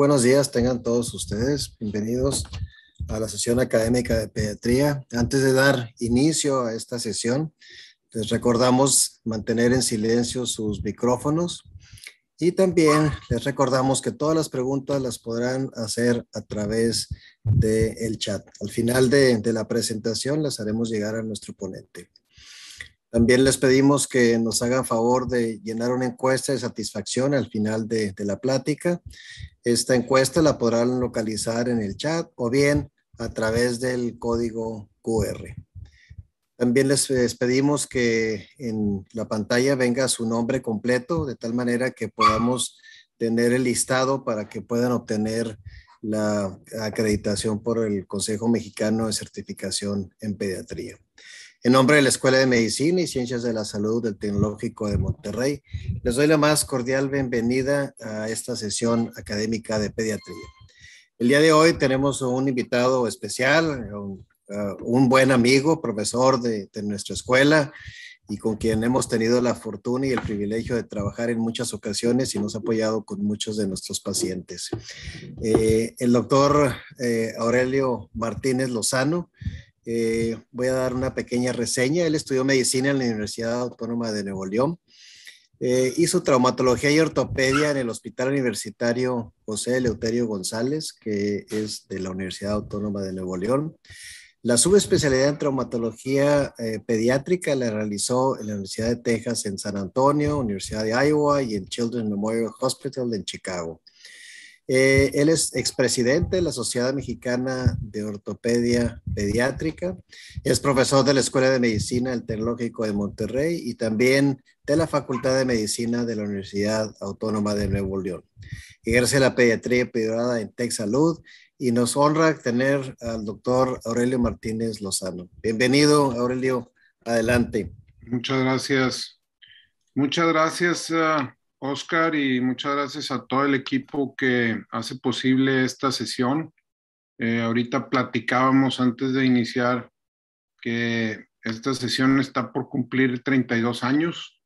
buenos días tengan todos ustedes. Bienvenidos a la sesión académica de pediatría. Antes de dar inicio a esta sesión, les recordamos mantener en silencio sus micrófonos y también les recordamos que todas las preguntas las podrán hacer a través del chat. Al final de la presentación las haremos llegar a nuestro ponente. También les pedimos que nos hagan favor de llenar una encuesta de satisfacción al final de, la plática. Esta encuesta la podrán localizar en el chat o bien a través del código QR. También les, pedimos que en la pantalla venga su nombre completo, de tal manera que podamos tener el listado para que puedan obtener la acreditación por el Consejo Mexicano de Certificación en Pediatría. En nombre de la Escuela de Medicina y Ciencias de la Salud del Tecnológico de Monterrey, les doy la más cordial bienvenida a esta sesión académica de pediatría. El día de hoy tenemos un invitado especial, un, uh, buen amigo, profesor de, nuestra escuela y con quien hemos tenido la fortuna y el privilegio de trabajar en muchas ocasiones y nos ha apoyado con muchos de nuestros pacientes. Eh, el doctor eh, Aurelio Martínez Lozano eh, voy a dar una pequeña reseña. Él estudió medicina en la Universidad Autónoma de Nuevo León. Eh, hizo traumatología y ortopedia en el Hospital Universitario José Eleuterio González, que es de la Universidad Autónoma de Nuevo León. La subespecialidad en traumatología eh, pediátrica la realizó en la Universidad de Texas en San Antonio, Universidad de Iowa y en Children's Memorial Hospital en Chicago. Eh, él es expresidente de la Sociedad Mexicana de Ortopedia Pediátrica, es profesor de la Escuela de Medicina del Tecnológico de Monterrey y también de la Facultad de Medicina de la Universidad Autónoma de Nuevo León. Ejerce la pediatría privada en Tech Salud y nos honra tener al doctor Aurelio Martínez Lozano. Bienvenido, Aurelio, adelante. Muchas gracias. Muchas gracias. Ah, Oscar, y muchas gracias a todo el equipo que hace posible esta sesión. Eh, ahorita platicábamos antes de iniciar que esta sesión está por cumplir 32 años.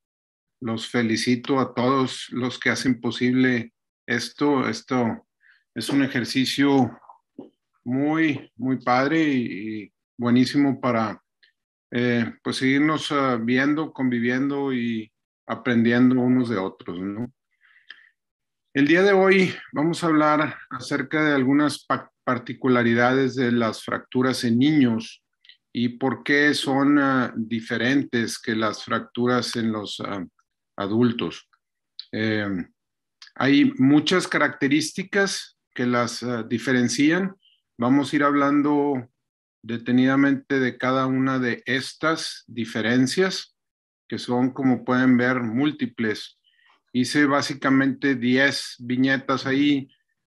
Los felicito a todos los que hacen posible esto. Esto es un ejercicio muy, muy padre y, buenísimo para eh, pues seguirnos ah, viendo, conviviendo y aprendiendo unos de otros, ¿no? El día de hoy vamos a hablar acerca de algunas particularidades de las fracturas en niños y por qué son ah, diferentes que las fracturas en los ah, adultos. Eh, hay muchas características que las ah, diferencian. Vamos a ir hablando detenidamente de cada una de estas diferencias que son, como pueden ver, múltiples. Hice básicamente 10 viñetas ahí,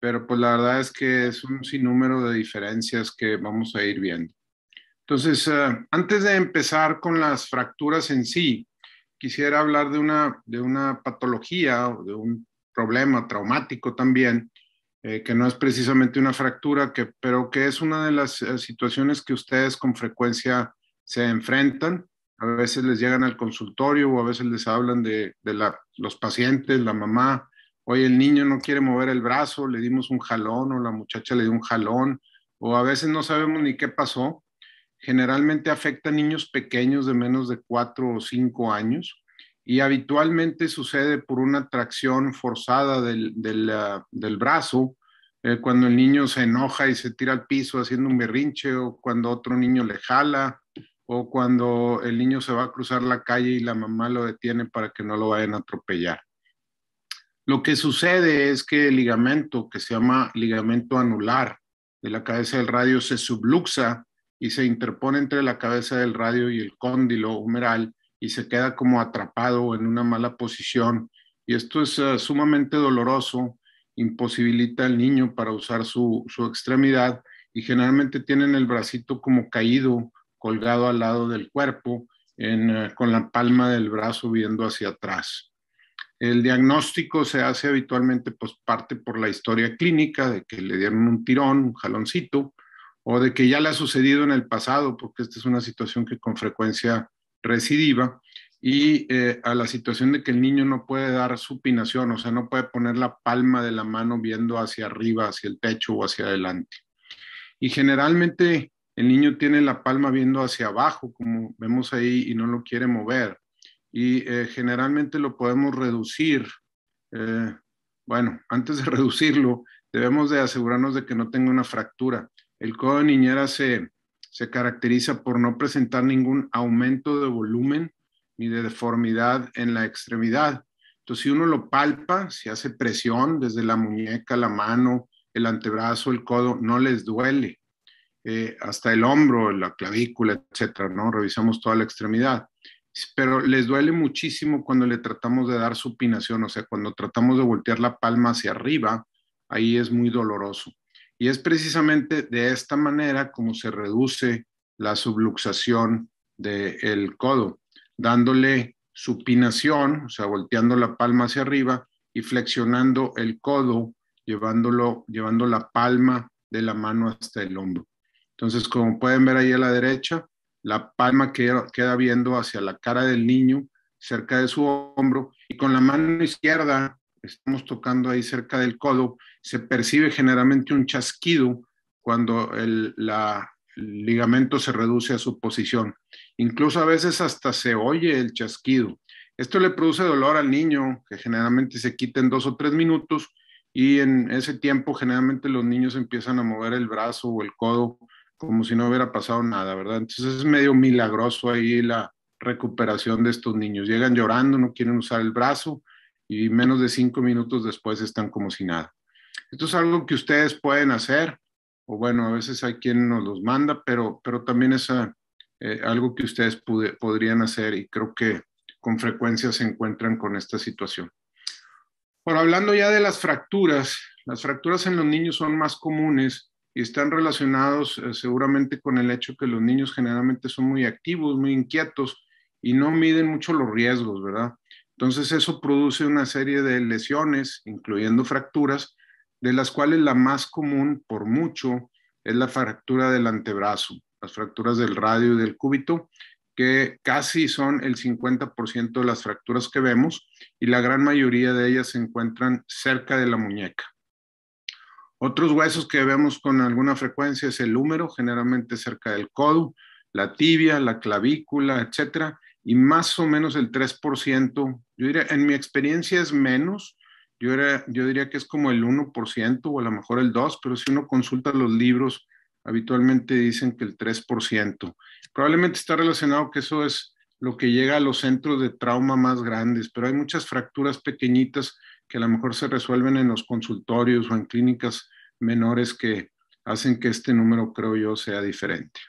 pero pues la verdad es que es un sinnúmero de diferencias que vamos a ir viendo. Entonces, eh, antes de empezar con las fracturas en sí, quisiera hablar de una, de una patología o de un problema traumático también, eh, que no es precisamente una fractura, que, pero que es una de las eh, situaciones que ustedes con frecuencia se enfrentan a veces les llegan al consultorio o a veces les hablan de, los pacientes, la mamá, oye, el niño no quiere mover el brazo, le dimos un jalón o la muchacha le dio un jalón, o a veces no sabemos ni qué pasó. Generalmente afecta a niños pequeños de menos de 4 o 5 años y habitualmente sucede por una tracción forzada del, ah, brazo, eh, cuando el niño se enoja y se tira al piso haciendo un berrinche o cuando otro niño le jala o cuando el niño se va a cruzar la calle y la mamá lo detiene para que no lo vayan a atropellar. Lo que sucede es que el ligamento, que se llama ligamento anular de la cabeza del radio, se subluxa y se interpone entre la cabeza del radio y el cóndilo humeral y se queda como atrapado en una mala posición. Y esto es eh, sumamente doloroso, imposibilita al niño para usar su, su extremidad y generalmente tienen el bracito como caído colgado al lado del cuerpo, eh, con la palma del brazo viendo hacia atrás. El diagnóstico se hace habitualmente, pues parte por la historia clínica, de que le dieron un tirón, un jaloncito, o de que ya le ha sucedido en el pasado, porque esta es una situación que con frecuencia recidiva, y eh, a la situación de que el niño no puede dar supinación, o sea, no puede poner la palma de la mano viendo hacia arriba, hacia el techo o hacia adelante. Y generalmente el niño tiene la palma viendo hacia abajo, como vemos ahí, y no lo quiere mover. Y eh, generalmente lo podemos reducir. Eh, bueno, antes de reducirlo, debemos de asegurarnos de que no tenga una fractura. El codo de niñera se, se caracteriza por no presentar ningún aumento de volumen ni de deformidad en la extremidad. Entonces, si uno lo palpa, si hace presión desde la muñeca, la mano, el antebrazo, el codo, no les duele. Eh, hasta el hombro, la clavícula, etcétera, ¿no? Revisamos toda la extremidad. Pero les duele muchísimo cuando le tratamos de dar supinación, o sea, cuando tratamos de voltear la palma hacia arriba, ahí es muy doloroso. Y es precisamente de esta manera como se reduce la subluxación del codo, dándole supinación, o sea, volteando la palma hacia arriba y flexionando el codo, llevándolo, llevando la palma de la mano hasta el hombro. Entonces, como pueden ver ahí a la derecha, la palma queda, viendo hacia la cara del niño, cerca de su hombro, y con la mano izquierda, estamos tocando ahí cerca del codo, se percibe generalmente un chasquido cuando el, el ligamento se reduce a su posición. Incluso a veces hasta se oye el chasquido. Esto le produce dolor al niño, que generalmente se quita en dos o tres minutos, y en ese tiempo generalmente los niños empiezan a mover el brazo o el codo como si no hubiera pasado nada, ¿verdad? Entonces es medio milagroso ahí la recuperación de estos niños. Llegan llorando, no quieren usar el brazo y menos de cinco minutos después están como si nada. Esto es algo que ustedes pueden hacer, o bueno, a veces hay quien nos los manda, pero, pero también es ah, eh, algo que ustedes podrían hacer y creo que con frecuencia se encuentran con esta situación. Por hablando ya de las fracturas, las fracturas en los niños son más comunes y están relacionados eh, seguramente con el hecho que los niños generalmente son muy activos, muy inquietos y no miden mucho los riesgos, ¿verdad? Entonces eso produce una serie de lesiones, incluyendo fracturas, de las cuales la más común por mucho es la fractura del antebrazo, las fracturas del radio y del cúbito, que casi son el 50% de las fracturas que vemos y la gran mayoría de ellas se encuentran cerca de la muñeca. Otros huesos que vemos con alguna frecuencia es el húmero, generalmente cerca del codo, la tibia, la clavícula, etcétera, y más o menos el 3%, yo diría, en mi experiencia es menos, yo, era, yo diría que es como el 1% o a lo mejor el 2%, pero si uno consulta los libros, habitualmente dicen que el 3%. Probablemente está relacionado que eso es lo que llega a los centros de trauma más grandes, pero hay muchas fracturas pequeñitas que a lo mejor se resuelven en los consultorios o en clínicas menores que hacen que este número, creo yo, sea diferente.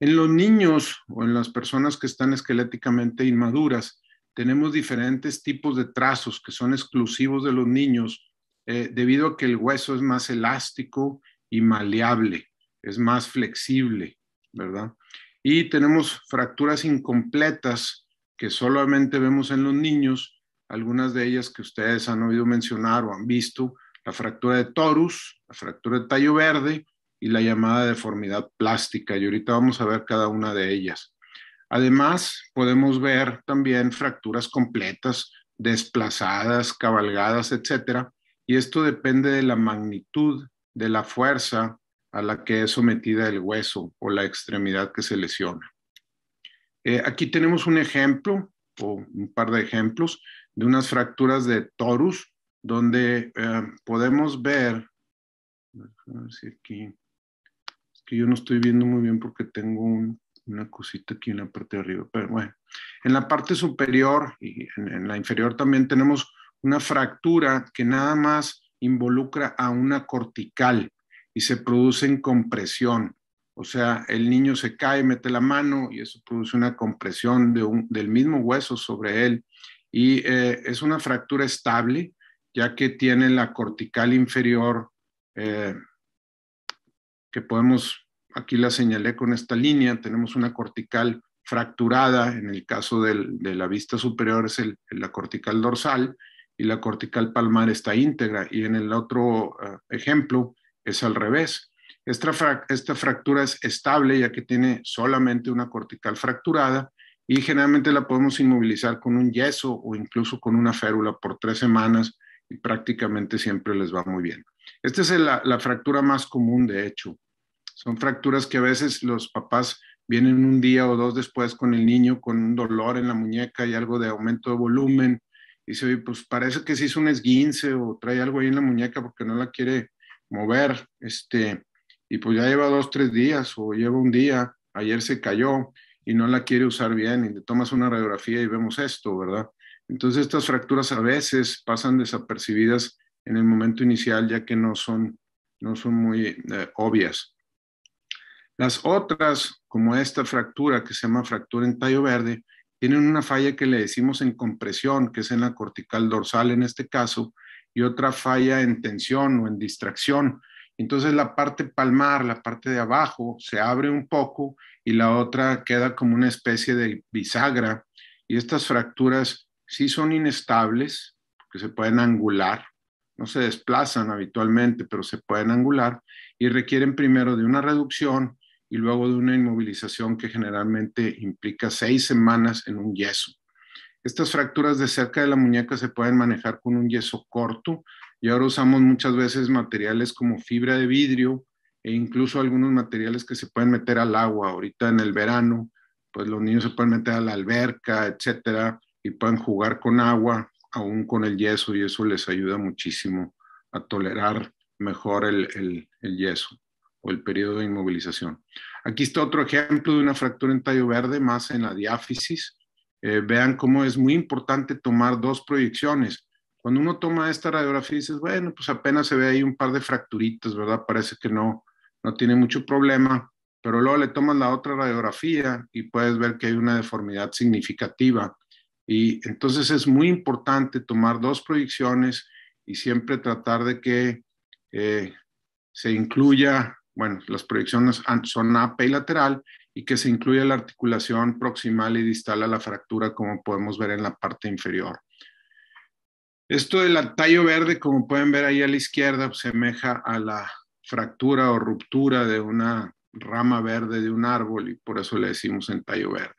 En los niños o en las personas que están esqueléticamente inmaduras, tenemos diferentes tipos de trazos que son exclusivos de los niños eh, debido a que el hueso es más elástico y maleable, es más flexible, ¿verdad? Y tenemos fracturas incompletas que solamente vemos en los niños algunas de ellas que ustedes han oído mencionar o han visto, la fractura de torus, la fractura de tallo verde y la llamada deformidad plástica. Y ahorita vamos a ver cada una de ellas. Además, podemos ver también fracturas completas, desplazadas, cabalgadas, etcétera. Y esto depende de la magnitud de la fuerza a la que es sometida el hueso o la extremidad que se lesiona. Eh, aquí tenemos un ejemplo o un par de ejemplos de unas fracturas de torus, donde eh, podemos ver, ver aquí, es que yo no estoy viendo muy bien porque tengo una cosita aquí en la parte de arriba, pero bueno, en la parte superior y en, la inferior también tenemos una fractura que nada más involucra a una cortical y se produce en compresión. O sea, el niño se cae, mete la mano y eso produce una compresión de del mismo hueso sobre él y eh, es una fractura estable, ya que tiene la cortical inferior, eh, que podemos, aquí la señalé con esta línea, tenemos una cortical fracturada, en el caso de la vista superior es la cortical dorsal y la cortical palmar está íntegra y en el otro eh, ejemplo es al revés. esta fractura es estable ya que tiene solamente una cortical fracturada y generalmente la podemos inmovilizar con un yeso o incluso con una férula por tres semanas y prácticamente siempre les va muy bien. Esta es la, fractura más común, de hecho. Son fracturas que a veces los papás vienen un día o dos después con el niño con un dolor en la muñeca y algo de aumento de volumen. Y se ve, pues parece que se hizo un esguince o trae algo ahí en la muñeca porque no la quiere mover. Este, y pues ya lleva dos, tres días o lleva un día. Ayer se cayó y no la quiere usar bien y le tomas una radiografía y vemos esto, ¿verdad? Entonces estas fracturas a veces pasan desapercibidas en el momento inicial ya que no son, no son muy eh, obvias. Las otras, como esta fractura que se llama fractura en tallo verde, tienen una falla que le decimos en compresión, que es en la cortical dorsal en este caso, y otra falla en tensión o en distracción, entonces la parte palmar, la parte de abajo, se abre un poco y la otra queda como una especie de bisagra. Y estas fracturas sí son inestables, que se pueden angular, no se desplazan habitualmente, pero se pueden angular y requieren primero de una reducción y luego de una inmovilización que generalmente implica seis semanas en un yeso. Estas fracturas de cerca de la muñeca se pueden manejar con un yeso corto, y ahora usamos muchas veces materiales como fibra de vidrio e incluso algunos materiales que se pueden meter al agua. Ahorita en el verano, pues los niños se pueden meter a la alberca, etcétera, y pueden jugar con agua, aún con el yeso, y eso les ayuda muchísimo a tolerar mejor el, yeso o el periodo de inmovilización. Aquí está otro ejemplo de una fractura en tallo verde, más en la diáfisis. Eh, vean cómo es muy importante tomar dos proyecciones cuando uno toma esta radiografía dices, bueno, pues apenas se ve ahí un par de fracturitas, ¿verdad? Parece que no, no tiene mucho problema, pero luego le tomas la otra radiografía y puedes ver que hay una deformidad significativa. Y entonces es muy importante tomar dos proyecciones y siempre tratar de que eh, se incluya, bueno, las proyecciones son AP y lateral y que se incluya la articulación proximal y distal a la fractura como podemos ver en la parte inferior. Esto del tallo verde, como pueden ver ahí a la izquierda, se pues, semeja a la fractura o ruptura de una rama verde de un árbol y por eso le decimos en tallo verde,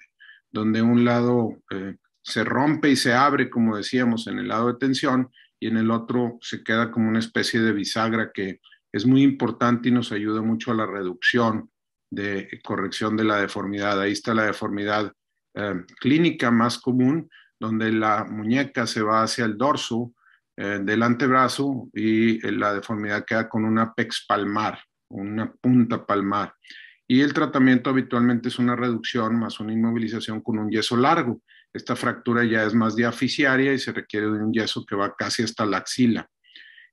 donde un lado eh, se rompe y se abre, como decíamos, en el lado de tensión y en el otro se queda como una especie de bisagra que es muy importante y nos ayuda mucho a la reducción de corrección de la deformidad. Ahí está la deformidad eh, clínica más común, donde la muñeca se va hacia el dorso eh, del antebrazo y eh, la deformidad queda con una pex palmar, una punta palmar. Y el tratamiento habitualmente es una reducción más una inmovilización con un yeso largo. Esta fractura ya es más diaficiaria y se requiere de un yeso que va casi hasta la axila.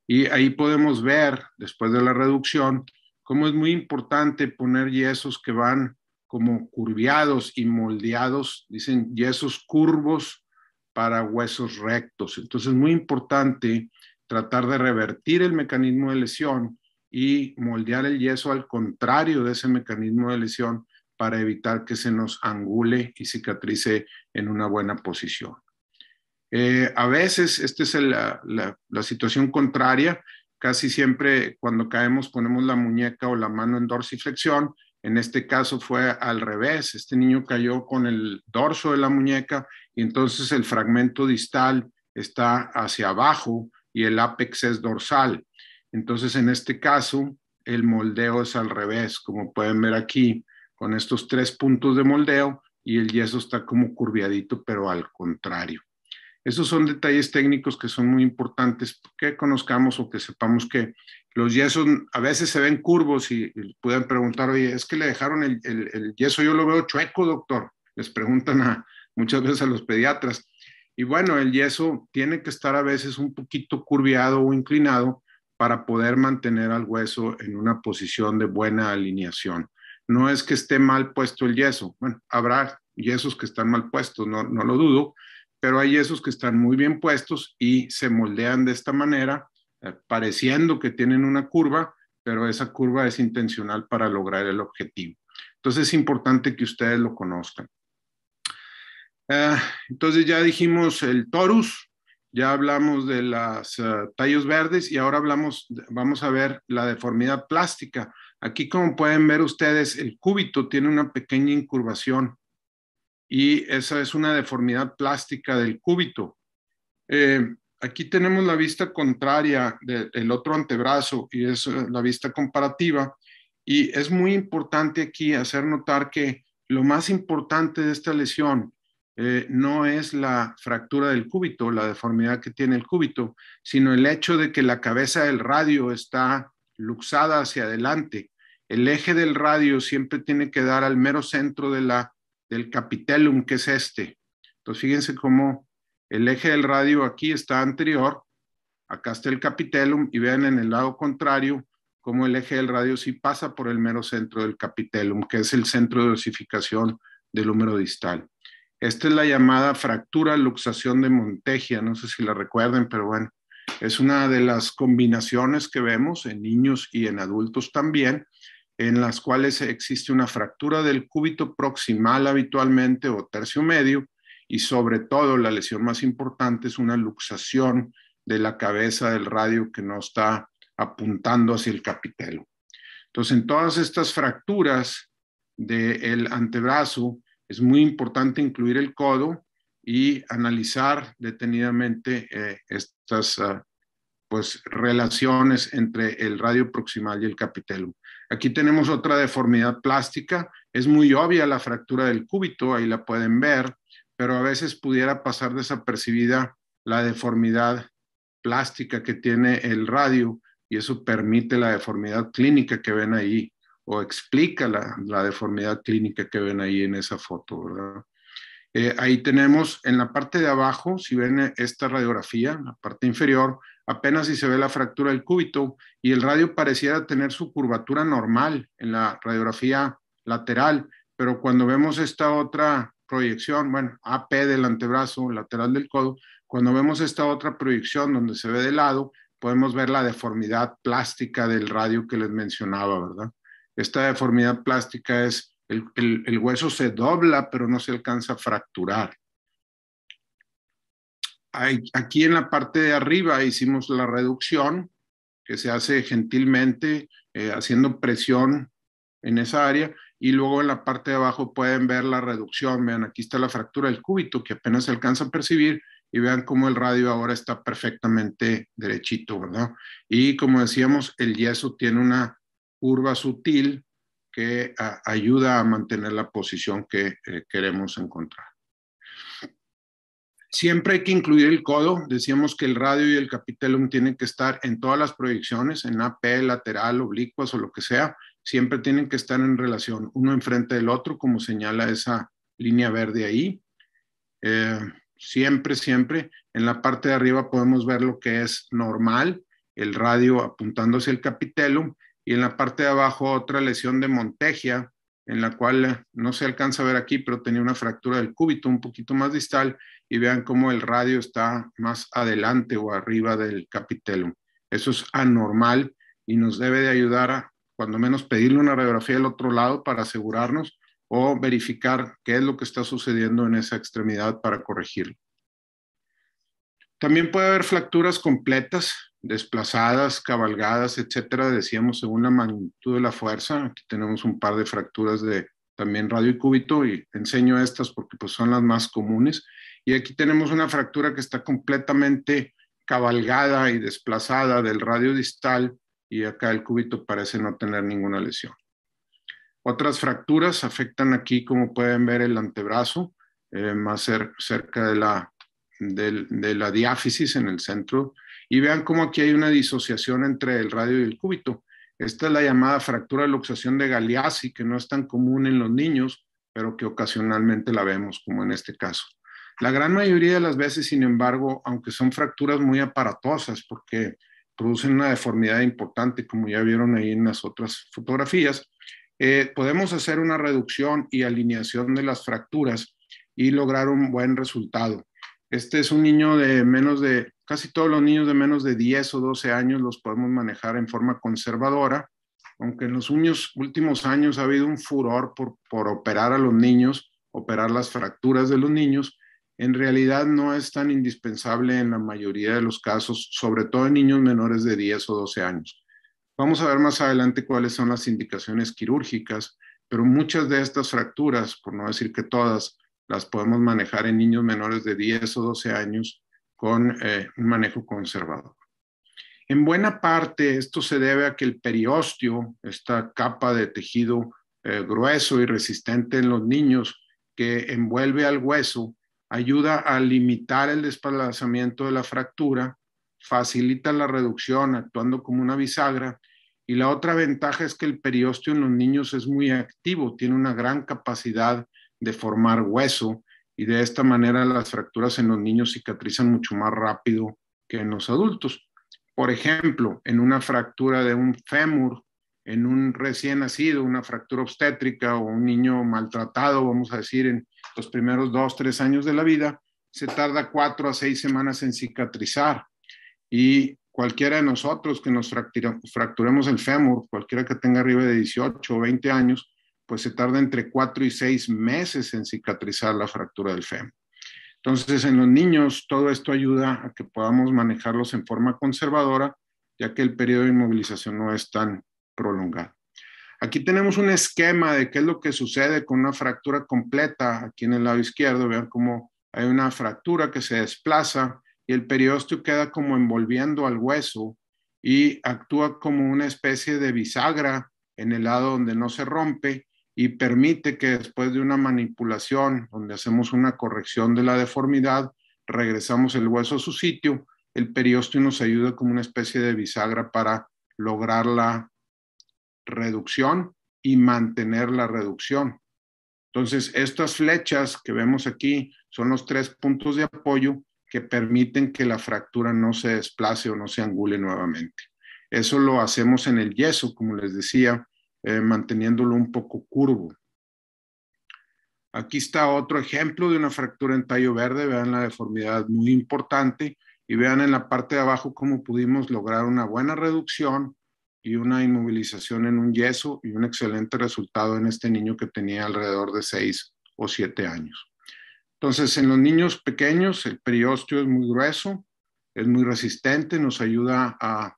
Y ahí podemos ver, después de la reducción, cómo es muy importante poner yesos que van como curviados y moldeados, dicen yesos curvos para huesos rectos. Entonces, es muy importante tratar de revertir el mecanismo de lesión y moldear el yeso al contrario de ese mecanismo de lesión para evitar que se nos angule y cicatrice en una buena posición. Eh, a veces, esta es la, la, situación contraria, casi siempre cuando caemos ponemos la muñeca o la mano en dorsiflexión, en este caso fue al revés, este niño cayó con el dorso de la muñeca y entonces el fragmento distal está hacia abajo y el ápex es dorsal. Entonces, en este caso, el moldeo es al revés, como pueden ver aquí, con estos tres puntos de moldeo y el yeso está como curviadito, pero al contrario. Esos son detalles técnicos que son muy importantes que conozcamos o que sepamos que los yesos a veces se ven curvos y, pueden preguntar, oye, es que le dejaron el, el, yeso, yo lo veo chueco, doctor. Les preguntan a, muchas veces a los pediatras. Y bueno, el yeso tiene que estar a veces un poquito curviado o inclinado para poder mantener al hueso en una posición de buena alineación. No es que esté mal puesto el yeso. Bueno, habrá yesos que están mal puestos, no, no lo dudo, pero hay yesos que están muy bien puestos y se moldean de esta manera, eh, pareciendo que tienen una curva, pero esa curva es intencional para lograr el objetivo. Entonces es importante que ustedes lo conozcan. Ah, entonces ya dijimos el torus, ya hablamos de los eh, tallos verdes y ahora hablamos, vamos a ver la deformidad plástica. Aquí como pueden ver ustedes, el cúbito tiene una pequeña incurvación y esa es una deformidad plástica del cúbito. Eh, aquí tenemos la vista contraria del otro antebrazo y es eh, la vista comparativa. Y es muy importante aquí hacer notar que lo más importante de esta lesión eh, no es la fractura del cúbito, la deformidad que tiene el cúbito, sino el hecho de que la cabeza del radio está luxada hacia adelante. El eje del radio siempre tiene que dar al mero centro del capitelum, que es este. Entonces, fíjense cómo el eje del radio aquí está anterior, acá está el capitelum, y vean en el lado contrario cómo el eje del radio sí pasa por el mero centro del capitelum, que es el centro de osificación del húmero distal. Esta es la llamada fractura luxación de Montegia, no sé si la recuerden, pero bueno, es una de las combinaciones que vemos en niños y en adultos también, en las cuales existe una fractura del cúbito proximal habitualmente o tercio medio, y sobre todo la lesión más importante es una luxación de la cabeza del radio que no está apuntando hacia el capitelo. Entonces, en todas estas fracturas del antebrazo, es muy importante incluir el codo y analizar detenidamente eh, estas ah, pues, relaciones entre el radio proximal y el capitelo. Aquí tenemos otra deformidad plástica. Es muy obvia la fractura del cúbito, ahí la pueden ver, pero a veces pudiera pasar desapercibida la deformidad plástica que tiene el radio y eso permite la deformidad clínica que ven ahí o explica la, deformidad clínica que ven ahí en esa foto, ¿verdad? Eh, ahí tenemos en la parte de abajo, si ven esta radiografía, la parte inferior, apenas si se ve la fractura del cúbito y el radio pareciera tener su curvatura normal en la radiografía lateral, pero cuando vemos esta otra proyección, bueno, AP del antebrazo lateral del codo, cuando vemos esta otra proyección donde se ve de lado, podemos ver la deformidad plástica del radio que les mencionaba, ¿verdad? Esta deformidad plástica es el, hueso se dobla, pero no se alcanza a fracturar. aquí en la parte de arriba hicimos la reducción que se hace gentilmente eh, haciendo presión en esa área y luego en la parte de abajo pueden ver la reducción. Vean, aquí está la fractura del cúbito que apenas se alcanza a percibir y vean cómo el radio ahora está perfectamente derechito, ¿verdad? Y como decíamos, el yeso tiene una curva sutil que ayuda a mantener la posición que eh, queremos encontrar. Siempre hay que incluir el codo. Decíamos que el radio y el capitelum tienen que estar en todas las proyecciones, en AP, lateral, oblicuas o lo que sea. Siempre tienen que estar en relación, uno enfrente del otro, como señala esa línea verde ahí. Eh, siempre, siempre. En la parte de arriba podemos ver lo que es normal, el radio apuntando hacia el capitelum y en la parte de abajo otra lesión de Montegia, en la cual eh, no se alcanza a ver aquí, pero tenía una fractura del cúbito un poquito más distal y vean cómo el radio está más adelante o arriba del capitelum. Eso es anormal y nos debe de ayudar a, cuando menos, pedirle una radiografía del otro lado para asegurarnos o verificar qué es lo que está sucediendo en esa extremidad para corregirlo. También puede haber fracturas completas, desplazadas, cabalgadas, etcétera, decíamos según la magnitud de la fuerza. Aquí tenemos un par de fracturas de también radio y cúbito y enseño estas porque pues, son las más comunes. Y aquí tenemos una fractura que está completamente cabalgada y desplazada del radio distal y acá el cúbito parece no tener ninguna lesión. Otras fracturas afectan aquí, como pueden ver, el antebrazo, eh, más cerca de la, de la diáfisis en el centro y vean cómo aquí hay una disociación entre el radio y el cúbito. Esta es la llamada fractura de luxación de Galeazzi, que no es tan común en los niños, pero que ocasionalmente la vemos, como en este caso. La gran mayoría de las veces, sin embargo, aunque son fracturas muy aparatosas, porque producen una deformidad importante, como ya vieron ahí en las otras fotografías, eh, podemos hacer una reducción y alineación de las fracturas y lograr un buen resultado. Este es un niño de menos de Casi todos los niños de menos de 10 o 12 años los podemos manejar en forma conservadora, aunque en los últimos años ha habido un furor por, operar a los niños, operar las fracturas de los niños, en realidad no es tan indispensable en la mayoría de los casos, sobre todo en niños menores de 10 o 12 años. Vamos a ver más adelante cuáles son las indicaciones quirúrgicas, pero muchas de estas fracturas, por no decir que todas, las podemos manejar en niños menores de 10 o 12 años con eh, un manejo conservador. En buena parte esto se debe a que el periósteo, esta capa de tejido eh, grueso y resistente en los niños que envuelve al hueso, ayuda a limitar el desplazamiento de la fractura, facilita la reducción actuando como una bisagra y la otra ventaja es que el periósteo en los niños es muy activo, tiene una gran capacidad de formar hueso y de esta manera las fracturas en los niños cicatrizan mucho más rápido que en los adultos. Por ejemplo, en una fractura de un fémur, en un recién nacido, una fractura obstétrica o un niño maltratado, vamos a decir, en los primeros dos, tres años de la vida, se tarda cuatro a seis semanas en cicatrizar. Y cualquiera de nosotros que nos fracturemos el fémur, cualquiera que tenga arriba de 18 o 20 años, pues se tarda entre cuatro y seis meses en cicatrizar la fractura del fémur. Entonces, en los niños, todo esto ayuda a que podamos manejarlos en forma conservadora, ya que el periodo de inmovilización no es tan prolongado. Aquí tenemos un esquema de qué es lo que sucede con una fractura completa aquí en el lado izquierdo. Vean cómo hay una fractura que se desplaza y el periósteo queda como envolviendo al hueso y actúa como una especie de bisagra en el lado donde no se rompe y permite que después de una manipulación donde hacemos una corrección de la deformidad, regresamos el hueso a su sitio, el periósteo nos ayuda como una especie de bisagra para lograr la reducción y mantener la reducción. Entonces, estas flechas que vemos aquí son los tres puntos de apoyo que permiten que la fractura no se desplace o no se angule nuevamente. Eso lo hacemos en el yeso, como les decía, eh, manteniéndolo un poco curvo. Aquí está otro ejemplo de una fractura en tallo verde. Vean la deformidad muy importante y vean en la parte de abajo cómo pudimos lograr una buena reducción y una inmovilización en un yeso y un excelente resultado en este niño que tenía alrededor de 6 o 7 años. Entonces, en los niños pequeños, el periósteo es muy grueso, es muy resistente, nos ayuda a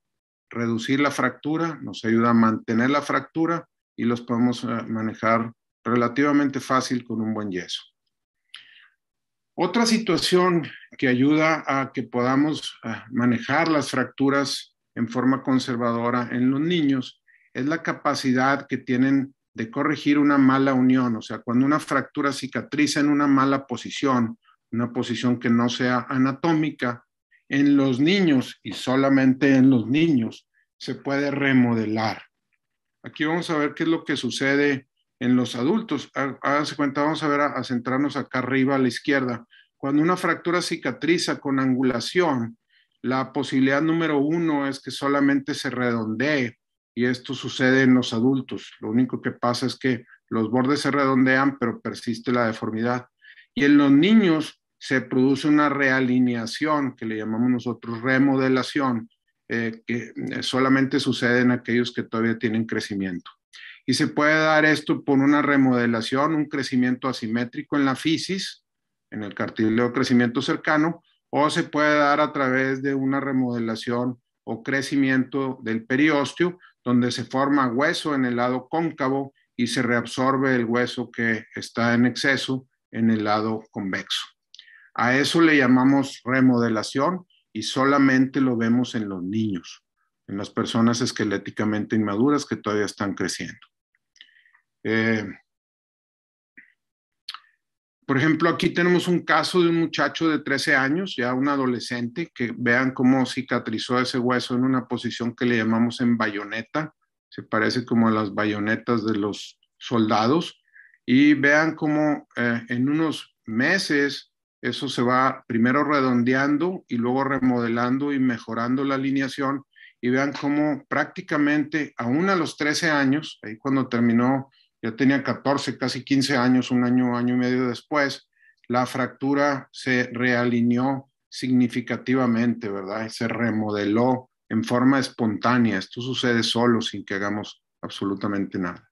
reducir la fractura, nos ayuda a mantener la fractura y los podemos eh, manejar relativamente fácil con un buen yeso. Otra situación que ayuda a que podamos eh, manejar las fracturas en forma conservadora en los niños es la capacidad que tienen de corregir una mala unión, o sea, cuando una fractura cicatriza en una mala posición, una posición que no sea anatómica, en los niños y solamente en los niños se puede remodelar. Aquí vamos a ver qué es lo que sucede en los adultos. Háganse cuenta, vamos a ver a, a, centrarnos acá arriba a la izquierda. Cuando una fractura cicatriza con angulación, la posibilidad número uno es que solamente se redondee y esto sucede en los adultos. Lo único que pasa es que los bordes se redondean, pero persiste la deformidad. Y en los niños, se produce una realineación que le llamamos nosotros remodelación, eh, que eh, solamente sucede en aquellos que todavía tienen crecimiento. Y se puede dar esto por una remodelación, un crecimiento asimétrico en la fisis, en el cartílago crecimiento cercano, o se puede dar a través de una remodelación o crecimiento del periósteo, donde se forma hueso en el lado cóncavo y se reabsorbe el hueso que está en exceso en el lado convexo. A eso le llamamos remodelación y solamente lo vemos en los niños, en las personas esqueléticamente inmaduras que todavía están creciendo. Eh, por ejemplo, aquí tenemos un caso de un muchacho de 13 años, ya un adolescente, que vean cómo cicatrizó ese hueso en una posición que le llamamos en bayoneta, se parece como a las bayonetas de los soldados, y vean cómo eh, en unos meses eso se va primero redondeando y luego remodelando y mejorando la alineación. Y vean cómo prácticamente, aún a los 13 años, ahí cuando terminó, ya tenía 14, casi 15 años, un año, año y medio después, la fractura se realineó significativamente, ¿verdad? Se remodeló en forma espontánea. Esto sucede solo, sin que hagamos absolutamente nada.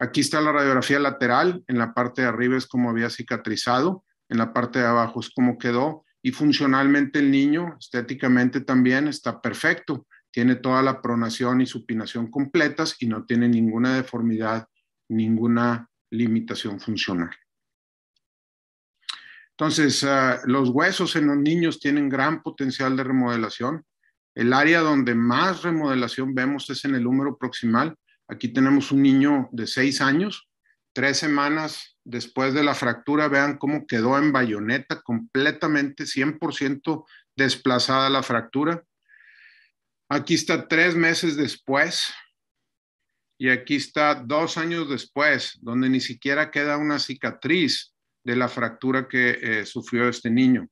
Aquí está la radiografía lateral. En la parte de arriba es como había cicatrizado en la parte de abajo es como quedó y funcionalmente el niño, estéticamente también está perfecto. Tiene toda la pronación y supinación completas y no tiene ninguna deformidad, ninguna limitación funcional. Entonces, ah, los huesos en los niños tienen gran potencial de remodelación. El área donde más remodelación vemos es en el húmero proximal. Aquí tenemos un niño de seis años tres semanas después de la fractura, vean cómo quedó en bayoneta completamente, 100% desplazada la fractura. Aquí está tres meses después y aquí está dos años después, donde ni siquiera queda una cicatriz de la fractura que eh, sufrió este niño.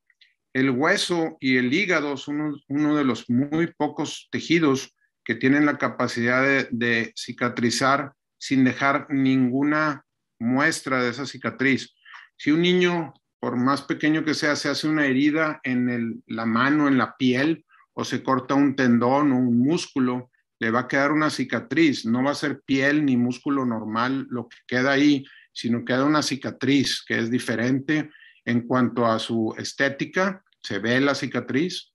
El hueso y el hígado son uno, de los muy pocos tejidos que tienen la capacidad de cicatrizar sin dejar ninguna muestra de esa cicatriz. Si un niño, por más pequeño que sea, se hace una herida en la mano, en la piel, o se corta un tendón o un músculo, le va a quedar una cicatriz. No va a ser piel ni músculo normal lo que queda ahí, sino queda una cicatriz que es diferente en cuanto a su estética, se ve la cicatriz,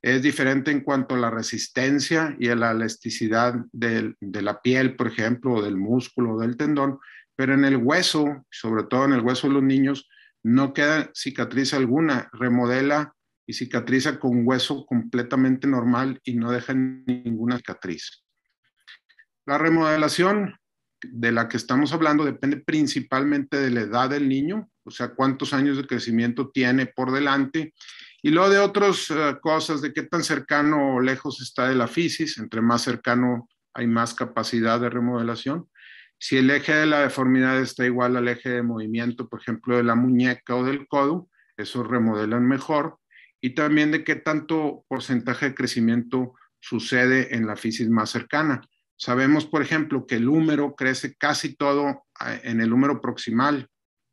es diferente en cuanto a la resistencia y a la elasticidad de, de la piel, por ejemplo, o del músculo o del tendón, pero en el hueso, sobre todo en el hueso de los niños, no queda cicatriz alguna, remodela y cicatriza con hueso completamente normal y no deja ninguna cicatriz. La remodelación de la que estamos hablando depende principalmente de la edad del niño, o sea, cuántos años de crecimiento tiene por delante, y luego de otras eh, cosas, de qué tan cercano o lejos está de la fisis, entre más cercano hay más capacidad de remodelación. Si el eje de la deformidad está igual al eje de movimiento, por ejemplo, de la muñeca o del codo, eso remodelan mejor. Y también de qué tanto porcentaje de crecimiento sucede en la fisis más cercana. Sabemos, por ejemplo, que el húmero crece casi todo ah, en el húmero proximal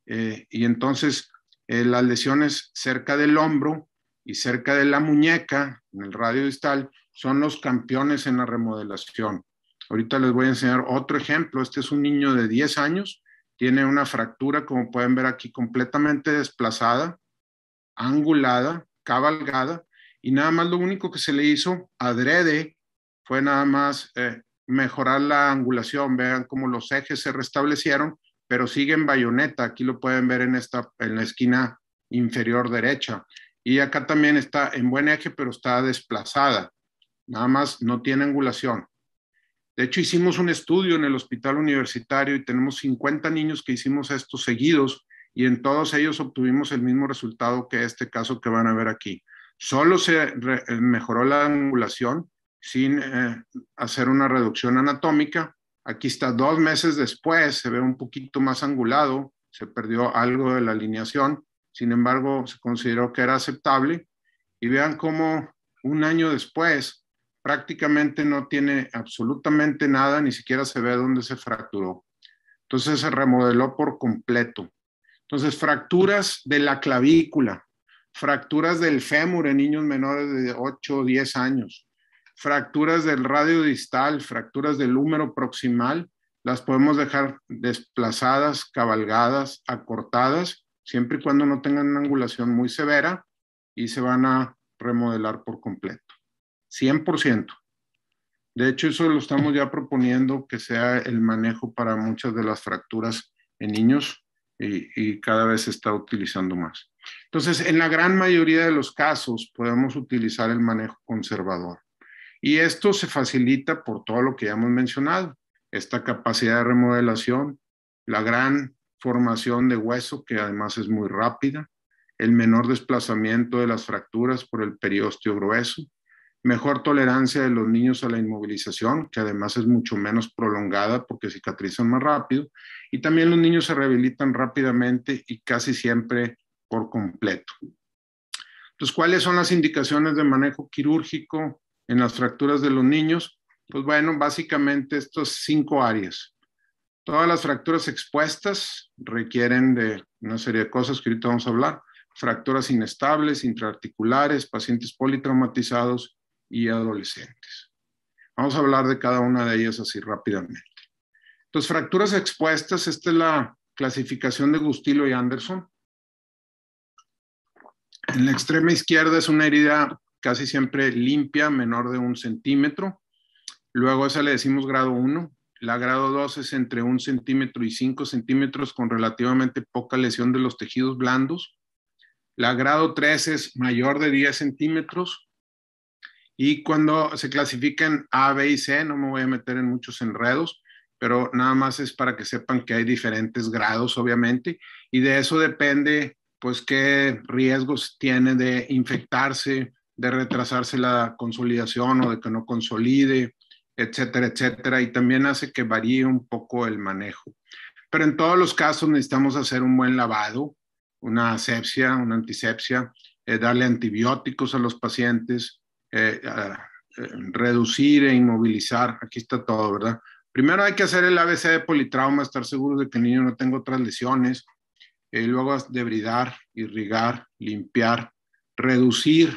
eh, y entonces eh, las lesiones cerca del hombro y cerca de la muñeca, en el radio distal, son los campeones en la remodelación. Ahorita les voy a enseñar otro ejemplo. Este es un niño de 10 años, tiene una fractura, como pueden ver aquí, completamente desplazada, angulada, cabalgada, y nada más lo único que se le hizo adrede fue nada más eh, mejorar la angulación. Vean cómo los ejes se restablecieron, pero sigue en bayoneta. Aquí lo pueden ver en, esta, en la esquina inferior derecha. Y acá también está en buen eje, pero está desplazada. Nada más no tiene angulación. De hecho, hicimos un estudio en el hospital universitario y tenemos 50 niños que hicimos estos seguidos y en todos ellos obtuvimos el mismo resultado que este caso que van a ver aquí. Solo se eh, mejoró la angulación sin eh, hacer una reducción anatómica. Aquí está, dos meses después se ve un poquito más angulado, se perdió algo de la alineación, sin embargo se consideró que era aceptable. Y vean cómo un año después prácticamente no tiene absolutamente nada, ni siquiera se ve dónde se fracturó. Entonces se remodeló por completo. Entonces, fracturas de la clavícula, fracturas del fémur en niños menores de 8 o 10 años, fracturas del radio distal, fracturas del húmero proximal, las podemos dejar desplazadas, cabalgadas, acortadas, siempre y cuando no tengan una angulación muy severa y se van a remodelar por completo. 100%. De hecho, eso lo estamos ya proponiendo que sea el manejo para muchas de las fracturas en niños y, cada vez se está utilizando más. Entonces, en la gran mayoría de los casos podemos utilizar el manejo conservador. Y esto se facilita por todo lo que ya hemos mencionado, esta capacidad de remodelación, la gran formación de hueso, que además es muy rápida, el menor desplazamiento de las fracturas por el periósteo grueso, mejor tolerancia de los niños a la inmovilización, que además es mucho menos prolongada porque cicatrizan más rápido, y también los niños se rehabilitan rápidamente y casi siempre por completo. Entonces, ¿cuáles son las indicaciones de manejo quirúrgico en las fracturas de los niños? Pues bueno, básicamente estas cinco áreas. Todas las fracturas expuestas requieren de una serie de cosas que ahorita vamos a hablar, fracturas inestables, intraarticulares, pacientes politraumatizados y adolescentes. Vamos a hablar de cada una de ellas así rápidamente. Entonces, fracturas expuestas, esta es la clasificación de Gustilo y Anderson. En la extrema izquierda es una herida casi siempre limpia, menor de un centímetro. Luego a esa le decimos grado 1. La grado 2 es entre un centímetro y 5 centímetros con relativamente poca lesión de los tejidos blandos. La grado 3 es mayor de 10 centímetros. Y cuando se clasifican A, B y C, no me voy a meter en muchos enredos, pero nada más es para que sepan que hay diferentes grados, obviamente, y de eso depende, pues, qué riesgos tiene de infectarse, de retrasarse la consolidación o de que no consolide, etcétera, etcétera, y también hace que varíe un poco el manejo. Pero en todos los casos necesitamos hacer un buen lavado, una asepsia, una antisepsia, eh, darle antibióticos a los pacientes, eh, eh, reducir e inmovilizar. Aquí está todo, ¿verdad? Primero hay que hacer el ABC de politrauma, estar seguro de que el niño no tenga otras lesiones. Eh, luego debridar, irrigar, limpiar, reducir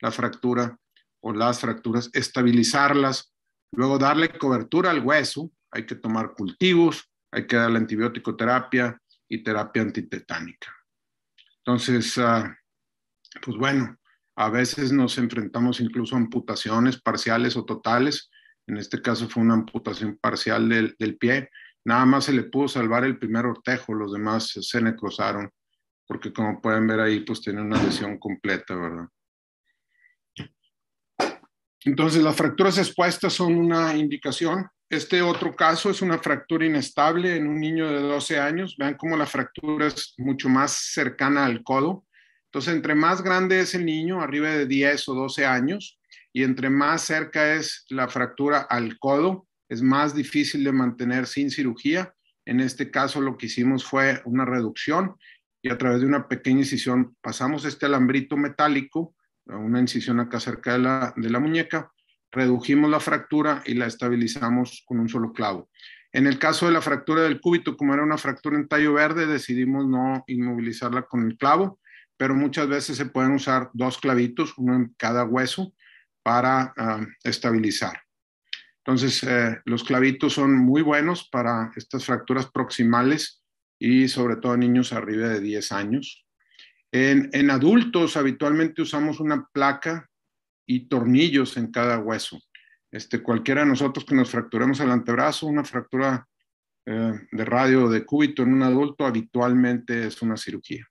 la fractura o las fracturas, estabilizarlas. Luego darle cobertura al hueso. Hay que tomar cultivos, hay que darle antibiótico terapia y terapia antitetánica. Entonces, ah, pues bueno, a veces nos enfrentamos incluso a amputaciones parciales o totales. En este caso fue una amputación parcial del, pie. Nada más se le pudo salvar el primer ortejo, los demás se necrosaron, porque como pueden ver ahí, pues tiene una lesión completa, ¿verdad? Entonces, las fracturas expuestas son una indicación. Este otro caso es una fractura inestable en un niño de 12 años. Vean cómo la fractura es mucho más cercana al codo. Entonces, entre más grande es el niño, arriba de 10 o 12 años, y entre más cerca es la fractura al codo, es más difícil de mantener sin cirugía. En este caso, lo que hicimos fue una reducción y a través de una pequeña incisión pasamos este alambrito metálico, una incisión acá cerca de la, muñeca, redujimos la fractura y la estabilizamos con un solo clavo. En el caso de la fractura del cúbito, como era una fractura en tallo verde, decidimos no inmovilizarla con el clavo pero muchas veces se pueden usar dos clavitos, uno en cada hueso, para ah, estabilizar. Entonces, eh, los clavitos son muy buenos para estas fracturas proximales y sobre todo niños arriba de 10 años. En, adultos habitualmente usamos una placa y tornillos en cada hueso. Este, cualquiera de nosotros que nos fracturemos el antebrazo, una fractura eh, de radio o de cúbito en un adulto habitualmente es una cirugía.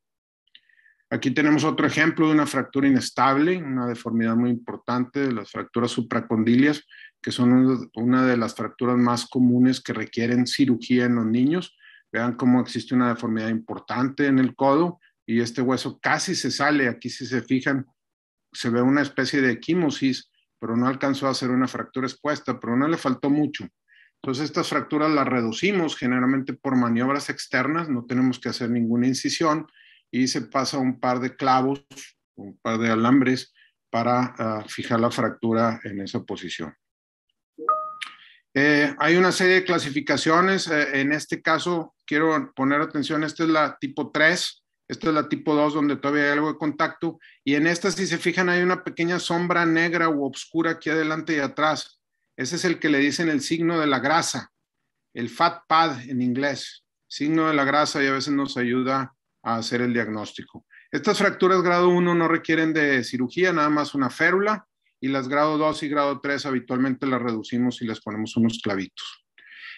Aquí tenemos otro ejemplo de una fractura inestable, una deformidad muy importante de las fracturas supracondilias, que son una de las fracturas más comunes que requieren cirugía en los niños. Vean cómo existe una deformidad importante en el codo y este hueso casi se sale. Aquí si se fijan, se ve una especie de equimosis, pero no alcanzó a hacer una fractura expuesta, pero no le faltó mucho. Entonces estas fracturas las reducimos generalmente por maniobras externas, no tenemos que hacer ninguna incisión y se pasa un par de clavos, un par de alambres para ah, fijar la fractura en esa posición. Eh, hay una serie de clasificaciones, eh, en este caso quiero poner atención, esta es la tipo 3, esta es la tipo 2 donde todavía hay algo de contacto y en esta si se fijan hay una pequeña sombra negra o oscura aquí adelante y atrás. Ese es el que le dicen el signo de la grasa, el fat pad en inglés, signo de la grasa y a veces nos ayuda a hacer el diagnóstico. Estas fracturas grado 1 no requieren de cirugía, nada más una férula, y las grado 2 y grado 3 habitualmente las reducimos y les ponemos unos clavitos.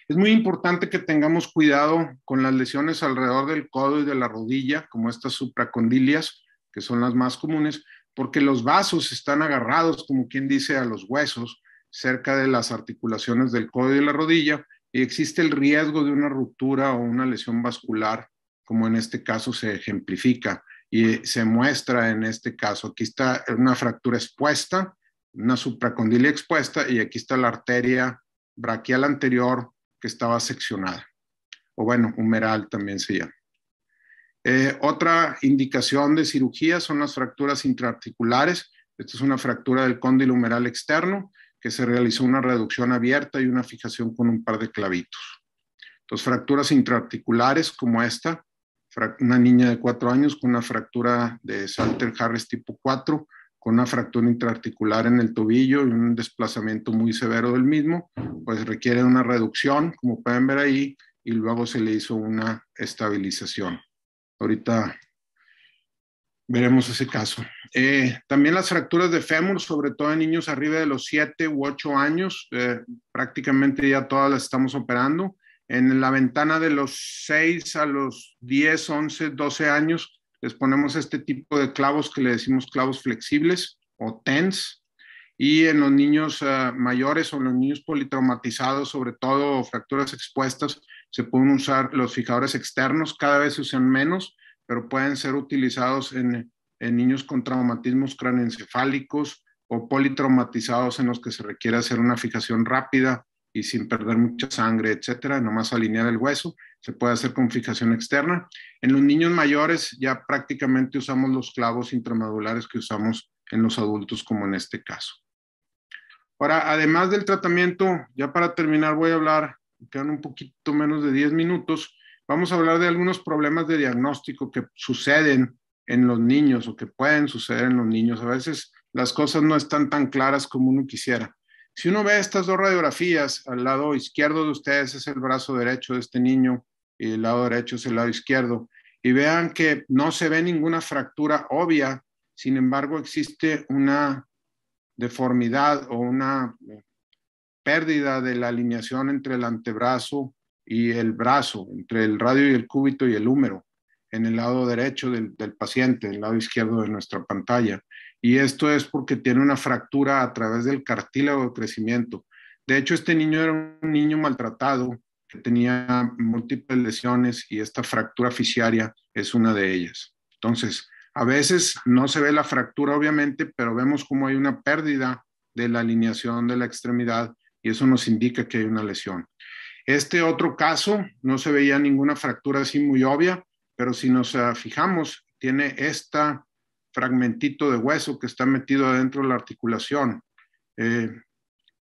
Es muy importante que tengamos cuidado con las lesiones alrededor del codo y de la rodilla, como estas supracondilias, que son las más comunes, porque los vasos están agarrados, como quien dice, a los huesos cerca de las articulaciones del codo y de la rodilla, y existe el riesgo de una ruptura o una lesión vascular como en este caso se ejemplifica y se muestra en este caso. Aquí está una fractura expuesta, una supracondilia expuesta y aquí está la arteria braquial anterior que estaba seccionada. O bueno, humeral también se llama. Eh, otra indicación de cirugía son las fracturas intraarticulares. Esta es una fractura del cóndilo humeral externo que se realizó una reducción abierta y una fijación con un par de clavitos. Entonces, fracturas intraarticulares como esta una niña de cuatro años con una fractura de Salter-Harris tipo 4, con una fractura intraarticular en el tobillo y un desplazamiento muy severo del mismo, pues requiere una reducción, como pueden ver ahí, y luego se le hizo una estabilización. Ahorita veremos ese caso. Eh, también las fracturas de fémur, sobre todo en niños arriba de los 7 u 8 años, eh, prácticamente ya todas las estamos operando. En la ventana de los 6 a los 10, 11, 12 años, les ponemos este tipo de clavos que le decimos clavos flexibles o TENS. Y en los niños eh, mayores o los niños politraumatizados, sobre todo fracturas expuestas, se pueden usar los fijadores externos. Cada vez se usan menos, pero pueden ser utilizados en, niños con traumatismos craneoencefálicos o politraumatizados en los que se requiere hacer una fijación rápida y sin perder mucha sangre, etcétera, nomás alinear el hueso, se puede hacer con fijación externa. En los niños mayores ya prácticamente usamos los clavos intramadulares que usamos en los adultos como en este caso. Ahora, además del tratamiento, ya para terminar voy a hablar, quedan un poquito menos de 10 minutos, vamos a hablar de algunos problemas de diagnóstico que suceden en los niños o que pueden suceder en los niños. A veces las cosas no están tan claras como uno quisiera. Si uno ve estas dos radiografías, al lado izquierdo de ustedes es el brazo derecho de este niño y el lado derecho es el lado izquierdo, y vean que no se ve ninguna fractura obvia, sin embargo existe una deformidad o una pérdida de la alineación entre el antebrazo y el brazo, entre el radio y el cúbito y el húmero, en el lado derecho del, del paciente, el lado izquierdo de nuestra pantalla. Y esto es porque tiene una fractura a través del cartílago de crecimiento. De hecho, este niño era un niño maltratado que tenía múltiples lesiones y esta fractura fisiaria es una de ellas. Entonces, a veces no se ve la fractura, obviamente, pero vemos cómo hay una pérdida de la alineación de la extremidad y eso nos indica que hay una lesión. Este otro caso no se veía ninguna fractura así muy obvia, pero si nos ah, fijamos, tiene esta fragmentito de hueso que está metido adentro de la articulación. Eh,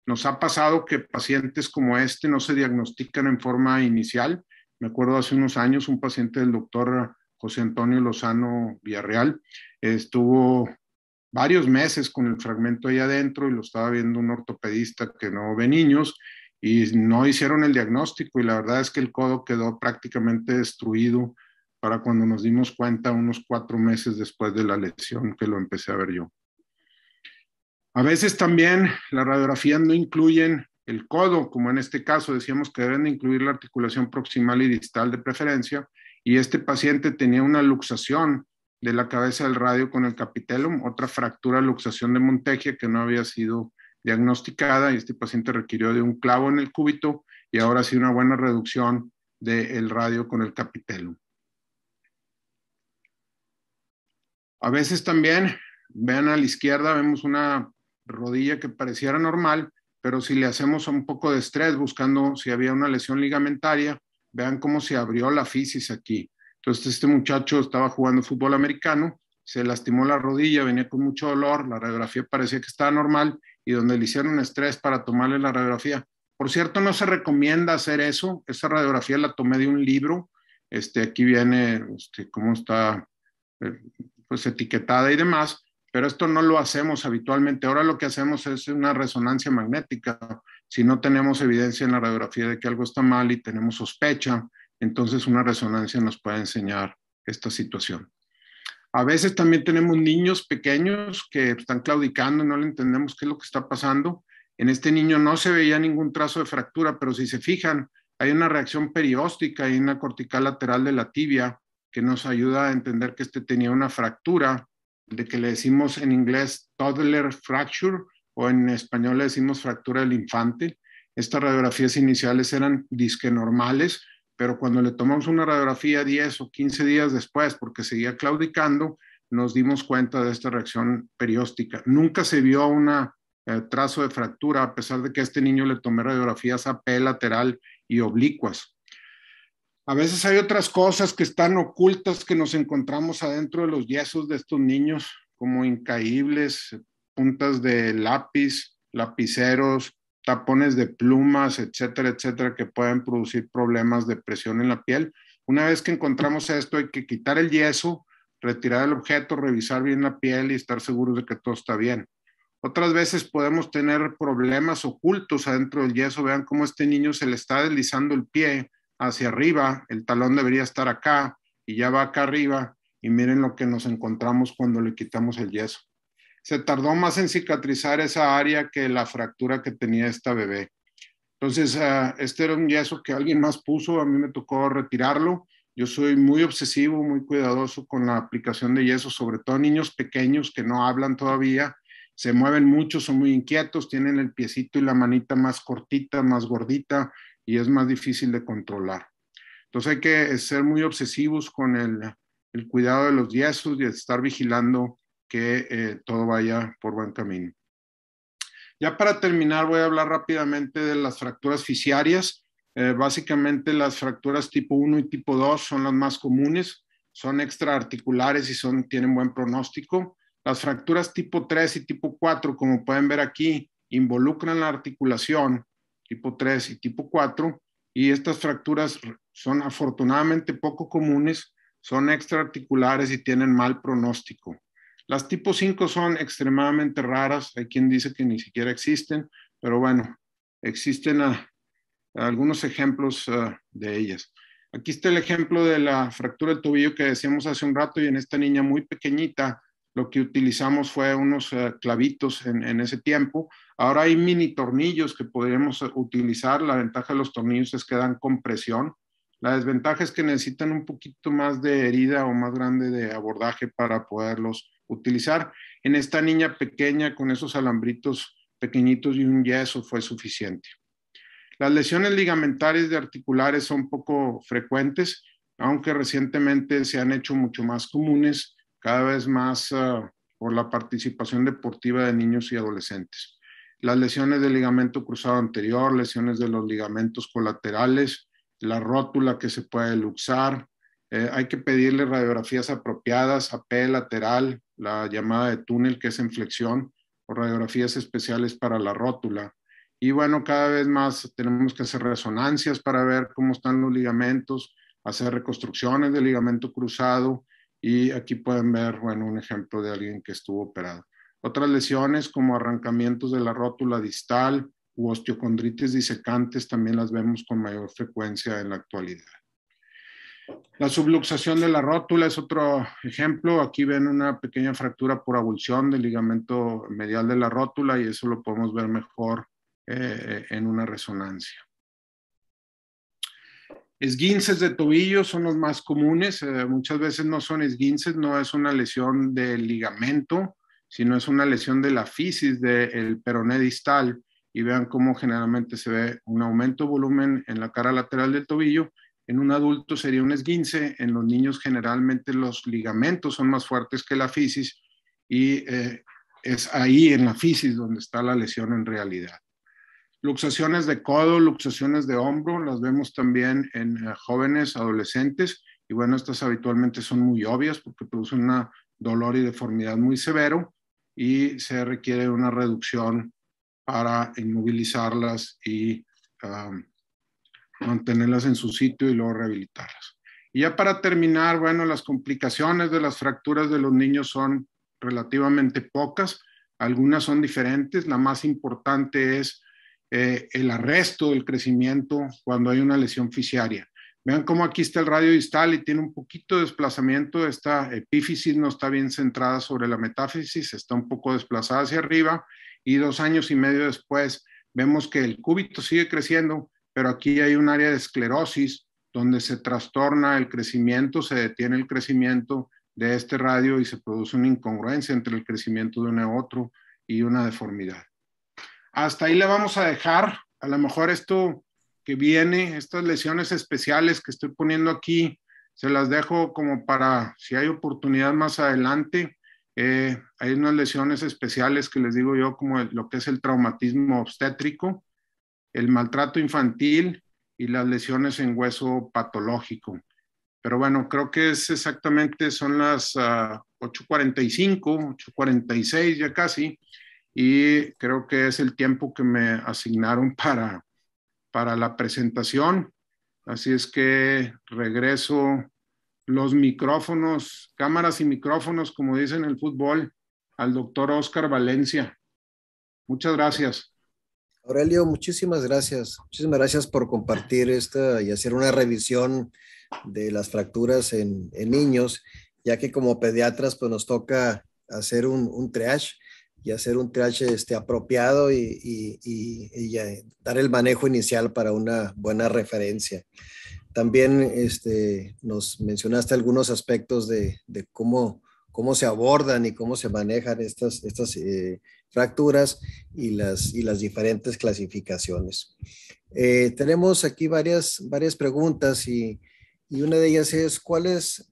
nos ha pasado que pacientes como este no se diagnostican en forma inicial. Me acuerdo hace unos años un paciente del doctor José Antonio Lozano Villarreal estuvo varios meses con el fragmento ahí adentro y lo estaba viendo un ortopedista que no ve niños y no hicieron el diagnóstico y la verdad es que el codo quedó prácticamente destruido para cuando nos dimos cuenta unos cuatro meses después de la lesión que lo empecé a ver yo. A veces también las radiografías no incluyen el codo, como en este caso decíamos que deben de incluir la articulación proximal y distal de preferencia, y este paciente tenía una luxación de la cabeza del radio con el capitelum, otra fractura luxación de Montegia que no había sido diagnosticada y este paciente requirió de un clavo en el cúbito y ahora sí una buena reducción del radio con el capitelum. A veces también, vean a la izquierda, vemos una rodilla que pareciera normal, pero si le hacemos un poco de estrés buscando si había una lesión ligamentaria, vean cómo se abrió la fisis aquí. Entonces este muchacho estaba jugando fútbol americano, se lastimó la rodilla, venía con mucho dolor, la radiografía parecía que estaba normal y donde le hicieron estrés para tomarle la radiografía. Por cierto, no se recomienda hacer eso, esa radiografía la tomé de un libro, este, aquí viene este, cómo está eh, pues etiquetada y demás, pero esto no lo hacemos habitualmente. Ahora lo que hacemos es una resonancia magnética. Si no tenemos evidencia en la radiografía de que algo está mal y tenemos sospecha, entonces una resonancia nos puede enseñar esta situación. A veces también tenemos niños pequeños que están claudicando, no le entendemos qué es lo que está pasando. En este niño no se veía ningún trazo de fractura, pero si se fijan, hay una reacción perióstica y una cortical lateral de la tibia que nos ayuda a entender que este tenía una fractura, de que le decimos en inglés toddler fracture o en español le decimos fractura del infante. Estas radiografías iniciales eran disque normales, pero cuando le tomamos una radiografía 10 o 15 días después, porque seguía claudicando, nos dimos cuenta de esta reacción perióstica. Nunca se vio un eh, trazo de fractura, a pesar de que a este niño le tomé radiografías AP lateral y oblicuas. A veces hay otras cosas que están ocultas que nos encontramos adentro de los yesos de estos niños, como incaíbles, puntas de lápiz, lapiceros, tapones de plumas, etcétera, etcétera, que pueden producir problemas de presión en la piel. Una vez que encontramos esto, hay que quitar el yeso, retirar el objeto, revisar bien la piel y estar seguros de que todo está bien. Otras veces podemos tener problemas ocultos adentro del yeso. Vean cómo este niño se le está deslizando el pie hacia arriba, el talón debería estar acá y ya va acá arriba y miren lo que nos encontramos cuando le quitamos el yeso. Se tardó más en cicatrizar esa área que la fractura que tenía esta bebé. Entonces, ah, este era un yeso que alguien más puso, a mí me tocó retirarlo. Yo soy muy obsesivo, muy cuidadoso con la aplicación de yeso, sobre todo niños pequeños que no hablan todavía, se mueven mucho, son muy inquietos, tienen el piecito y la manita más cortita, más gordita, y es más difícil de controlar. Entonces hay que ser muy obsesivos con el, cuidado de los yesos y estar vigilando que eh, todo vaya por buen camino. Ya para terminar voy a hablar rápidamente de las fracturas fisiarias. Eh, básicamente las fracturas tipo 1 y tipo 2 son las más comunes, son extraarticulares y son, tienen buen pronóstico. Las fracturas tipo 3 y tipo 4, como pueden ver aquí, involucran la articulación tipo 3 y tipo 4, y estas fracturas son afortunadamente poco comunes, son extraarticulares y tienen mal pronóstico. Las tipo 5 son extremadamente raras, hay quien dice que ni siquiera existen, pero bueno, existen algunos ejemplos eh, de ellas. Aquí está el ejemplo de la fractura del tobillo que decíamos hace un rato y en esta niña muy pequeñita lo que utilizamos fue unos eh, clavitos en, ese tiempo Ahora hay mini tornillos que podríamos utilizar. La ventaja de los tornillos es que dan compresión. La desventaja es que necesitan un poquito más de herida o más grande de abordaje para poderlos utilizar. En esta niña pequeña con esos alambritos pequeñitos y un yeso fue suficiente. Las lesiones ligamentarias de articulares son poco frecuentes, aunque recientemente se han hecho mucho más comunes, cada vez más ah, por la participación deportiva de niños y adolescentes las lesiones del ligamento cruzado anterior, lesiones de los ligamentos colaterales, la rótula que se puede luxar. Eh, hay que pedirle radiografías apropiadas, AP lateral, la llamada de túnel que es en flexión, o radiografías especiales para la rótula. Y bueno, cada vez más tenemos que hacer resonancias para ver cómo están los ligamentos, hacer reconstrucciones del ligamento cruzado. Y aquí pueden ver, bueno, un ejemplo de alguien que estuvo operado. Otras lesiones como arrancamientos de la rótula distal u osteocondritis disecantes también las vemos con mayor frecuencia en la actualidad. La subluxación de la rótula es otro ejemplo. Aquí ven una pequeña fractura por abulsión del ligamento medial de la rótula y eso lo podemos ver mejor eh, en una resonancia. Esguinces de tobillo son los más comunes. Eh, muchas veces no son esguinces, no es una lesión del ligamento, si no es una lesión de la fisis del peroné distal y vean cómo generalmente se ve un aumento de volumen en la cara lateral del tobillo. En un adulto sería un esguince, en los niños generalmente los ligamentos son más fuertes que la fisis y eh, es ahí en la fisis donde está la lesión en realidad. Luxaciones de codo, luxaciones de hombro, las vemos también en eh, jóvenes, adolescentes y bueno, estas habitualmente son muy obvias porque producen un dolor y deformidad muy severo y se requiere una reducción para inmovilizarlas y mantenerlas en su sitio y luego rehabilitarlas. Y ya para terminar, bueno, las complicaciones de las fracturas de los niños son relativamente pocas, algunas son diferentes, la más importante es eh, el arresto del crecimiento cuando hay una lesión fisiaria. Vean cómo aquí está el radio distal y tiene un poquito de desplazamiento. Esta epífisis no está bien centrada sobre la metáfisis, está un poco desplazada hacia arriba. Y dos años y medio después vemos que el cúbito sigue creciendo, pero aquí hay un área de esclerosis donde se trastorna el crecimiento, se detiene el crecimiento de este radio y se produce una incongruencia entre el crecimiento de uno y otro y una deformidad. Hasta ahí le vamos a dejar. A lo mejor esto que viene, estas lesiones especiales que estoy poniendo aquí, se las dejo como para si hay oportunidad más adelante. Eh, hay unas lesiones especiales que les digo yo, como lo que es el traumatismo obstétrico, el maltrato infantil y las lesiones en hueso patológico. Pero bueno, creo que es exactamente, son las 8.45, ah, 8.46 ya casi, y creo que es el tiempo que me asignaron para, para la presentación. Así es que regreso los micrófonos, cámaras y micrófonos, como dicen en el fútbol, al doctor Oscar Valencia. Muchas gracias. Aurelio, muchísimas gracias. Muchísimas gracias por compartir esta y hacer una revisión de las fracturas en, niños, ya que como pediatras pues nos toca hacer un, un triage y hacer un trash este, apropiado y, dar el manejo inicial para una buena referencia. También este, nos mencionaste algunos aspectos de, cómo, cómo se abordan y cómo se manejan estas, estas eh, fracturas y las, y las diferentes clasificaciones. Eh, tenemos aquí varias, varias preguntas y, y, una de ellas es, ¿cuál es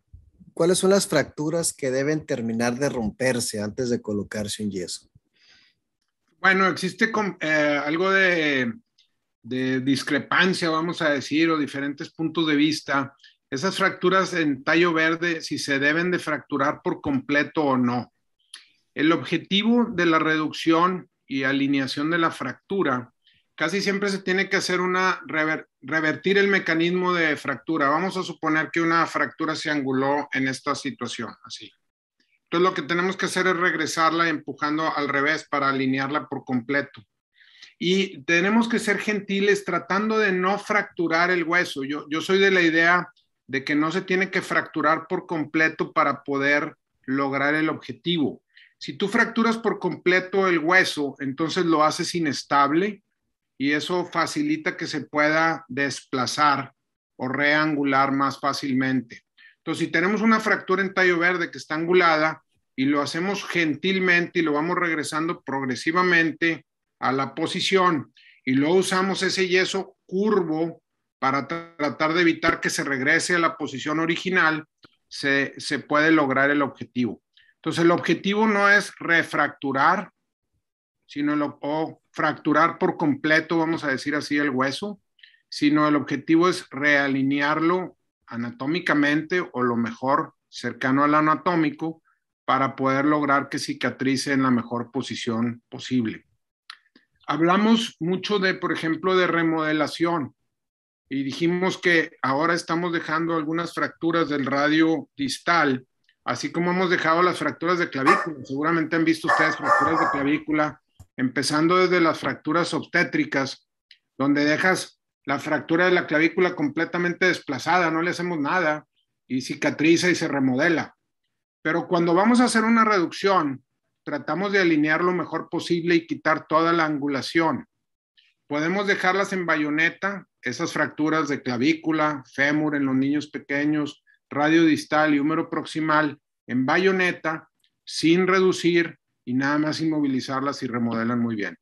¿Cuáles son las fracturas que deben terminar de romperse antes de colocarse un yeso? Bueno, existe eh, algo de, de, discrepancia, vamos a decir, o diferentes puntos de vista. Esas fracturas en tallo verde, si se deben de fracturar por completo o no. El objetivo de la reducción y alineación de la fractura, casi siempre se tiene que hacer una rever revertir el mecanismo de fractura. Vamos a suponer que una fractura se anguló en esta situación, así. Entonces lo que tenemos que hacer es regresarla empujando al revés para alinearla por completo. Y tenemos que ser gentiles tratando de no fracturar el hueso. Yo, yo soy de la idea de que no se tiene que fracturar por completo para poder lograr el objetivo. Si tú fracturas por completo el hueso, entonces lo haces inestable, y eso facilita que se pueda desplazar o reangular más fácilmente. Entonces, si tenemos una fractura en tallo verde que está angulada y lo hacemos gentilmente y lo vamos regresando progresivamente a la posición y luego usamos ese yeso curvo para tratar de evitar que se regrese a la posición original, se, puede lograr el objetivo. Entonces, el objetivo no es refracturar, sino lo, fracturar por completo, vamos a decir así, el hueso, sino el objetivo es realinearlo anatómicamente o lo mejor cercano al anatómico para poder lograr que cicatrice en la mejor posición posible. Hablamos mucho de, por ejemplo, de remodelación y dijimos que ahora estamos dejando algunas fracturas del radio distal, así como hemos dejado las fracturas de clavícula. Seguramente han visto ustedes fracturas de clavícula empezando desde las fracturas obstétricas, donde dejas la fractura de la clavícula completamente desplazada, no le hacemos nada y cicatriza y se remodela. Pero cuando vamos a hacer una reducción, tratamos de alinear lo mejor posible y quitar toda la angulación. Podemos dejarlas en bayoneta, esas fracturas de clavícula, fémur en los niños pequeños, radio distal y húmero proximal en bayoneta, sin reducir y nada más inmovilizarlas y remodelan muy bien.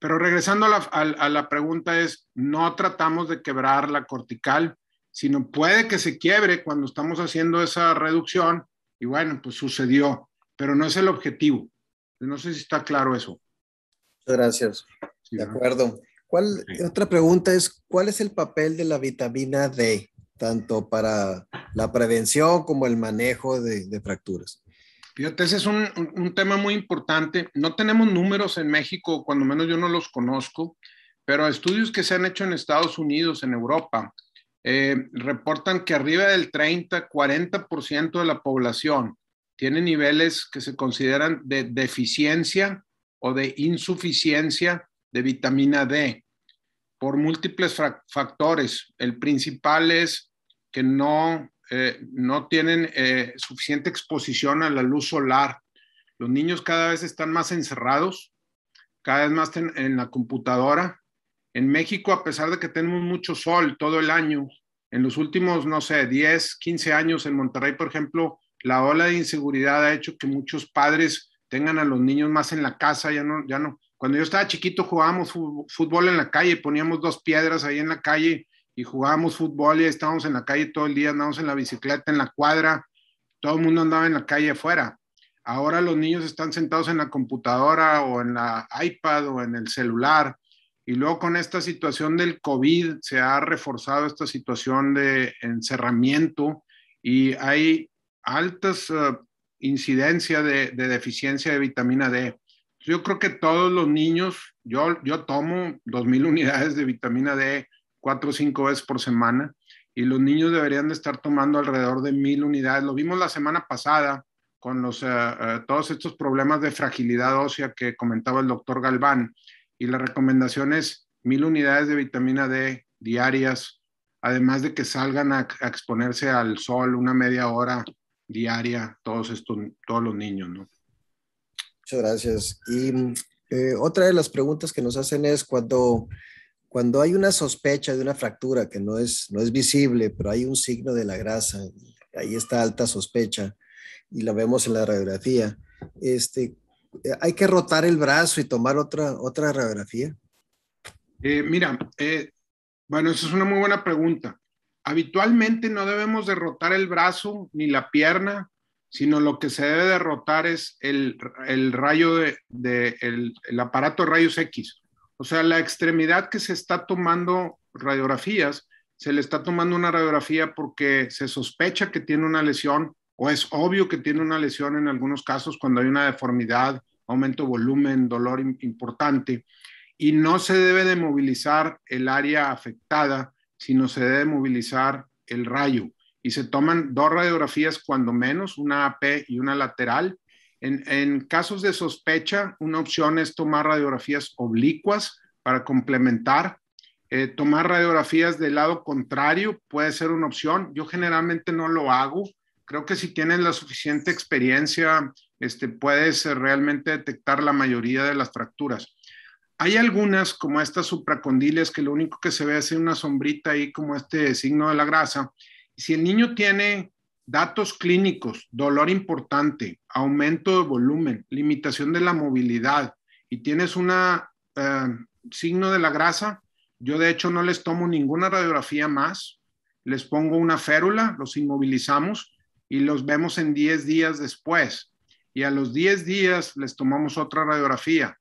Pero regresando a la, pregunta es, no tratamos de quebrar la cortical, sino puede que se quiebre cuando estamos haciendo esa reducción y bueno, pues sucedió, pero no es el objetivo. No sé si está claro eso. gracias. de acuerdo. ¿Cuál, Otra pregunta es, ¿cuál es el papel de la vitamina D, tanto para la prevención como el manejo de fracturas? Fíjate, ese es un, tema muy importante. No tenemos números en México, cuando menos yo no los conozco, pero estudios que se han hecho en Estados Unidos, en Europa, eh, reportan que arriba del 30, 40% de la población tiene niveles que se consideran de deficiencia o de insuficiencia de vitamina D por múltiples factores. El principal es que no eh, no tienen eh, suficiente exposición a la luz solar. Los niños cada vez están más encerrados, cada vez más en la computadora. En México, a pesar de que tenemos mucho sol todo el año, en los últimos, no sé, 10, 15 años en Monterrey, por ejemplo, la ola de inseguridad ha hecho que muchos padres tengan a los niños más en la casa, ya no, ya no. Cuando yo estaba chiquito jugábamos fútbol en la calle, poníamos dos piedras ahí en la calle y jugábamos fútbol y estábamos en la calle todo el día, andábamos en la bicicleta, en la cuadra, todo el mundo andaba en la calle afuera. Ahora los niños están sentados en la computadora o en la iPad o en el celular. Y luego con esta situación del COVID se ha reforzado esta situación de encerramiento y hay altas eh, incidencias de, de, deficiencia de vitamina D. Yo creo que todos los niños, yo, yo tomo 2.000 unidades de vitamina D cuatro o cinco veces por semana y los niños deberían de estar tomando alrededor de mil unidades. Lo vimos la semana pasada con los, eh, eh, todos estos problemas de fragilidad ósea que comentaba el doctor Galván y la recomendación es mil unidades de vitamina D diarias, además de que salgan a, exponerse al sol una media hora diaria todos, estos, todos los niños. ¿no? Muchas gracias. Y eh, otra de las preguntas que nos hacen es cuando cuando hay una sospecha de una fractura que no es, no es visible, pero hay un signo de la grasa, ahí está alta sospecha, y la vemos en la radiografía, este, ¿hay que rotar el brazo y tomar otra, otra radiografía? Eh, mira, eh, bueno, esa es una muy buena pregunta. Habitualmente no debemos derrotar el brazo ni la pierna, sino lo que se debe derrotar es el, el rayo de, el, el aparato de rayos X o sea, la extremidad que se está tomando radiografías, se le está tomando una radiografía porque se sospecha que tiene una lesión o es obvio que tiene una lesión en algunos casos cuando hay una deformidad, aumento de volumen, dolor importante. Y no se debe de movilizar el área afectada, sino se debe movilizar el rayo. Y se toman dos radiografías cuando menos, una AP y una lateral, en, casos de sospecha, una opción es tomar radiografías oblicuas para complementar. Eh, tomar radiografías del lado contrario puede ser una opción. Yo generalmente no lo hago. Creo que si tienes la suficiente experiencia, este, puedes eh, realmente detectar la mayoría de las fracturas. Hay algunas, como estas supracondilias, que lo único que se ve es una sombrita ahí, como este signo de la grasa. Si el niño tiene Datos clínicos, dolor importante, aumento de volumen, limitación de la movilidad y tienes un eh, signo de la grasa, yo de hecho no les tomo ninguna radiografía más, les pongo una férula, los inmovilizamos y los vemos en 10 días después. Y a los 10 días les tomamos otra radiografía.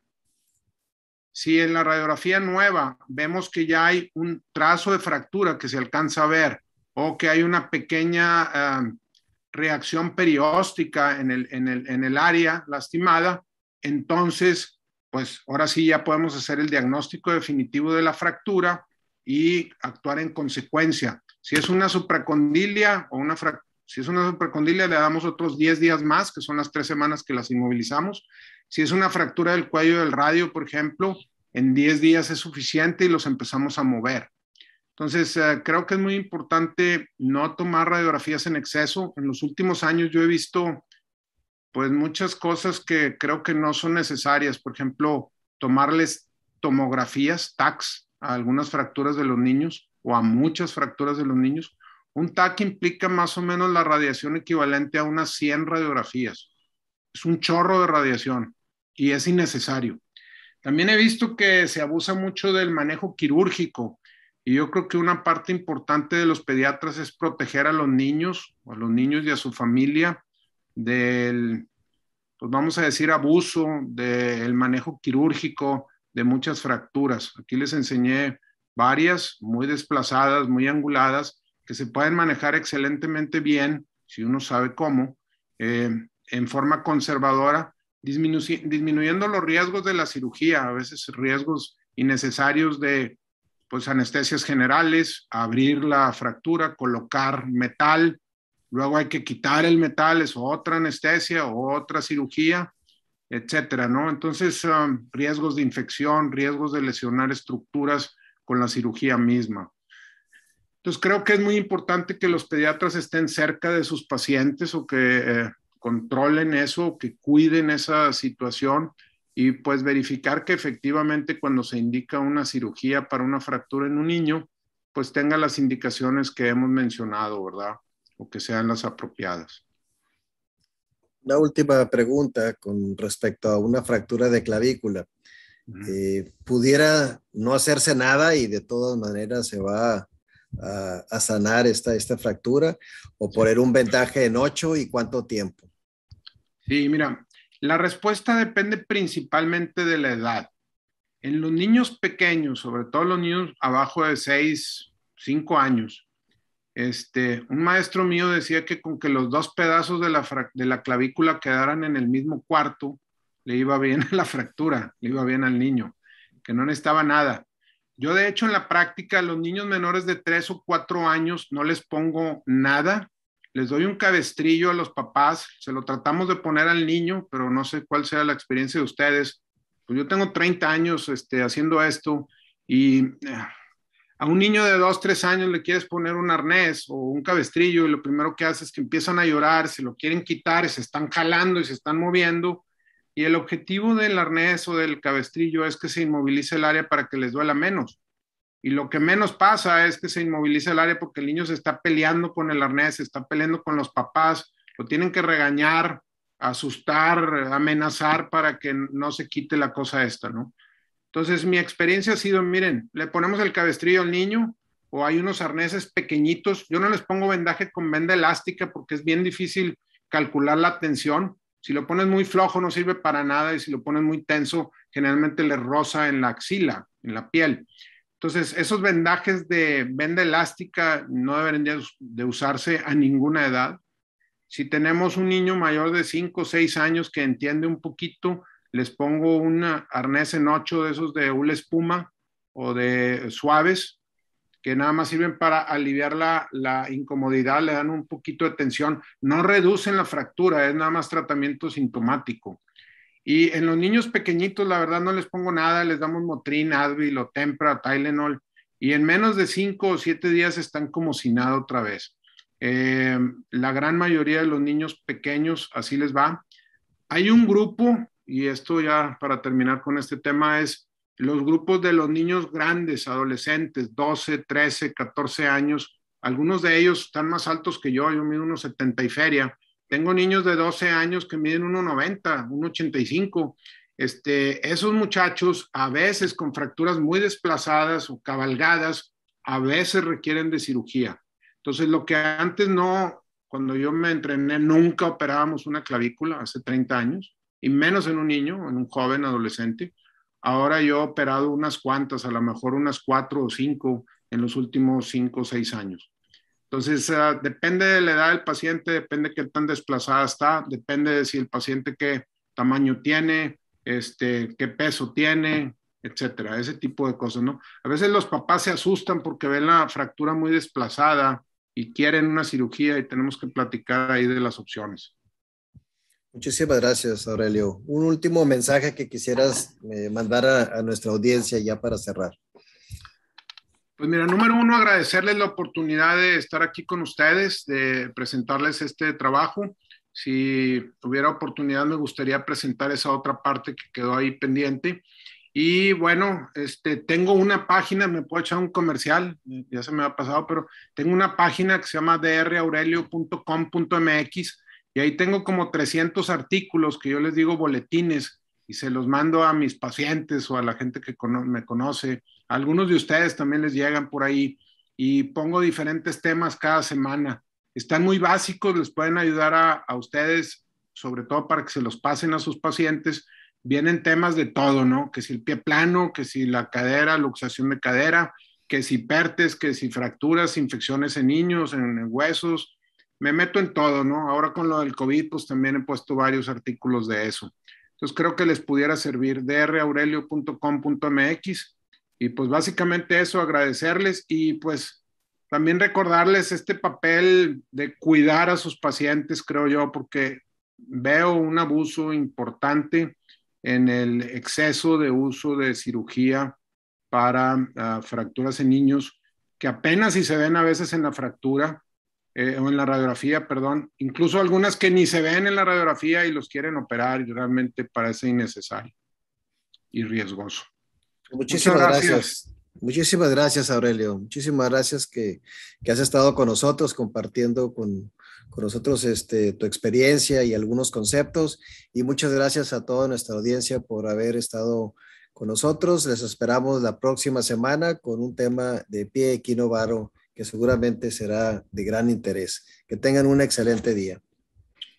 Si en la radiografía nueva vemos que ya hay un trazo de fractura que se alcanza a ver, o que hay una pequeña eh, reacción perióstica en el, en, el, área lastimada, entonces, pues ahora sí ya podemos hacer el diagnóstico definitivo de la fractura y actuar en consecuencia. Si es una supracondilia o una si es una supracondilia, le damos otros 10 días más, que son las tres semanas que las inmovilizamos. Si es una fractura del cuello del radio, por ejemplo, en 10 días es suficiente y los empezamos a mover. Entonces, eh, creo que es muy importante no tomar radiografías en exceso. En los últimos años yo he visto pues muchas cosas que creo que no son necesarias. Por ejemplo, tomarles tomografías, TACs, a algunas fracturas de los niños o a muchas fracturas de los niños. Un TAC implica más o menos la radiación equivalente a unas 100 radiografías. Es un chorro de radiación y es innecesario. También he visto que se abusa mucho del manejo quirúrgico y yo creo que una parte importante de los pediatras es proteger a los niños, a los niños y a su familia del, pues vamos a decir, abuso del manejo quirúrgico de muchas fracturas. Aquí les enseñé varias, muy desplazadas, muy anguladas, que se pueden manejar excelentemente bien, si uno sabe cómo, eh, en forma conservadora, disminuyendo los riesgos de la cirugía, a veces riesgos innecesarios de pues anestesias generales, abrir la fractura, colocar metal, luego hay que quitar el metal, es otra anestesia, otra cirugía, etcétera, ¿no? Entonces, um, riesgos de infección, riesgos de lesionar estructuras con la cirugía misma. Entonces, creo que es muy importante que los pediatras estén cerca de sus pacientes o que eh, controlen eso, que cuiden esa situación y pues verificar que efectivamente cuando se indica una cirugía para una fractura en un niño, pues tenga las indicaciones que hemos mencionado, ¿verdad? O que sean las apropiadas. la última pregunta con respecto a una fractura de clavícula. Eh, pudiera no hacerse nada y de todas maneras se va a, sanar esta, esta fractura o poner un vendaje en ocho y cuánto tiempo? Sí, mira, la respuesta depende principalmente de la edad. En los niños pequeños, sobre todo los niños abajo de 6, 5 años, este, un maestro mío decía que con que los dos pedazos de la, de la clavícula quedaran en el mismo cuarto, le iba bien a la fractura, le iba bien al niño, que no necesitaba nada. Yo de hecho en la práctica, a los niños menores de 3 o 4 años no les pongo nada les doy un cabestrillo a los papás, se lo tratamos de poner al niño, pero no sé cuál sea la experiencia de ustedes. Pues yo tengo 30 años este, haciendo esto y eh, a un niño de 2, 3 años le quieres poner un arnés o un cabestrillo y lo primero que hace es que empiezan a llorar, se lo quieren quitar se están jalando y se están moviendo. Y el objetivo del arnés o del cabestrillo es que se inmovilice el área para que les duela menos. Y lo que menos pasa es que se inmoviliza el área porque el niño se está peleando con el arnés, se está peleando con los papás, lo tienen que regañar, asustar, amenazar para que no se quite la cosa esta, ¿no? Entonces, mi experiencia ha sido, miren, le ponemos el cabestrillo al niño o hay unos arneses pequeñitos. Yo no les pongo vendaje con venda elástica porque es bien difícil calcular la tensión. Si lo pones muy flojo no sirve para nada y si lo pones muy tenso generalmente le roza en la axila, en la piel. Entonces, esos vendajes de venda elástica no deberían de, usarse a ninguna edad. Si tenemos un niño mayor de 5 o 6 años que entiende un poquito, les pongo un arnés en 8 de esos de una espuma o de suaves, que nada más sirven para aliviar la, incomodidad, le dan un poquito de tensión, no reducen la fractura, es nada más tratamiento sintomático. Y en los niños pequeñitos, la verdad, no les pongo nada, les damos Motrin, Advil o Tempra, Tylenol, y en menos de cinco o siete días están como si nada otra vez. Eh, la gran mayoría de los niños pequeños así les va. Hay un grupo, y esto ya para terminar con este tema, es los grupos de los niños grandes, adolescentes, 12, 13, 14 años. Algunos de ellos están más altos que yo, yo mido unos 70 y feria tengo niños de 12 años que miden 1,90, 1,85. Este, esos muchachos, a veces con fracturas muy desplazadas o cabalgadas, a veces requieren de cirugía. Entonces, lo que antes no, cuando yo me entrené, nunca operábamos una clavícula hace 30 años, y menos en un niño, en un joven adolescente. Ahora yo he operado unas cuantas, a lo mejor unas cuatro o cinco en los últimos cinco o seis años. Entonces, ah, depende de la edad del paciente, depende de qué tan desplazada está, depende de si el paciente qué tamaño tiene, este, qué peso tiene, etcétera, ese tipo de cosas, ¿no? A veces los papás se asustan porque ven la fractura muy desplazada y quieren una cirugía y tenemos que platicar ahí de las opciones. Muchísimas gracias, Aurelio. Un último mensaje que quisieras eh, mandar a nuestra audiencia ya para cerrar. Pues mira, número uno, agradecerles la oportunidad de estar aquí con ustedes, de presentarles este trabajo. Si tuviera oportunidad, me gustaría presentar esa otra parte que quedó ahí pendiente. Y bueno, este, tengo una página, me puedo echar un comercial, ya se me ha pasado, pero tengo una página que se llama draurelio.com.mx y ahí tengo como 300 artículos que yo les digo boletines y se los mando a mis pacientes o a la gente que me conoce algunos de ustedes también les llegan por ahí y pongo diferentes temas cada semana. Están muy básicos, les pueden ayudar a, ustedes, sobre todo para que se los pasen a sus pacientes. Vienen temas de todo, ¿no? Que si el pie plano, que si la cadera, luxación de cadera, que si pertes, que si fracturas, infecciones en niños, en huesos, me meto en todo, ¿no? Ahora con lo del COVID, pues también he puesto varios artículos de eso. Entonces creo que les pudiera servir draurelio.com.mx y pues básicamente eso, agradecerles y pues también recordarles este papel de cuidar a sus pacientes, creo yo, porque veo un abuso importante en el exceso de uso de cirugía para ah, fracturas en niños, que apenas si se ven a veces en la fractura eh, o en la radiografía, perdón, incluso algunas que ni se ven en la radiografía y los quieren operar y realmente parece innecesario y riesgoso. Muchísimas gracias. Muchísimas gracias, Aurelio. Muchísimas gracias que, has estado con nosotros compartiendo con, nosotros este, tu experiencia y algunos conceptos. Y muchas gracias a toda nuestra audiencia por haber estado con nosotros. Les esperamos la próxima semana con un tema de pie equino varo que seguramente será de gran interés. Que tengan un excelente día.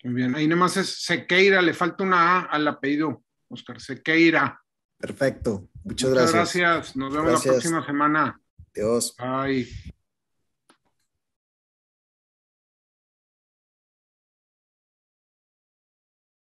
Muy bien, ahí nomás es Sequeira, le falta una A al apellido, Oscar Sequeira. Perfecto. Muchas, Muchas gracias. Nos vemos la próxima semana. Dios. Bye.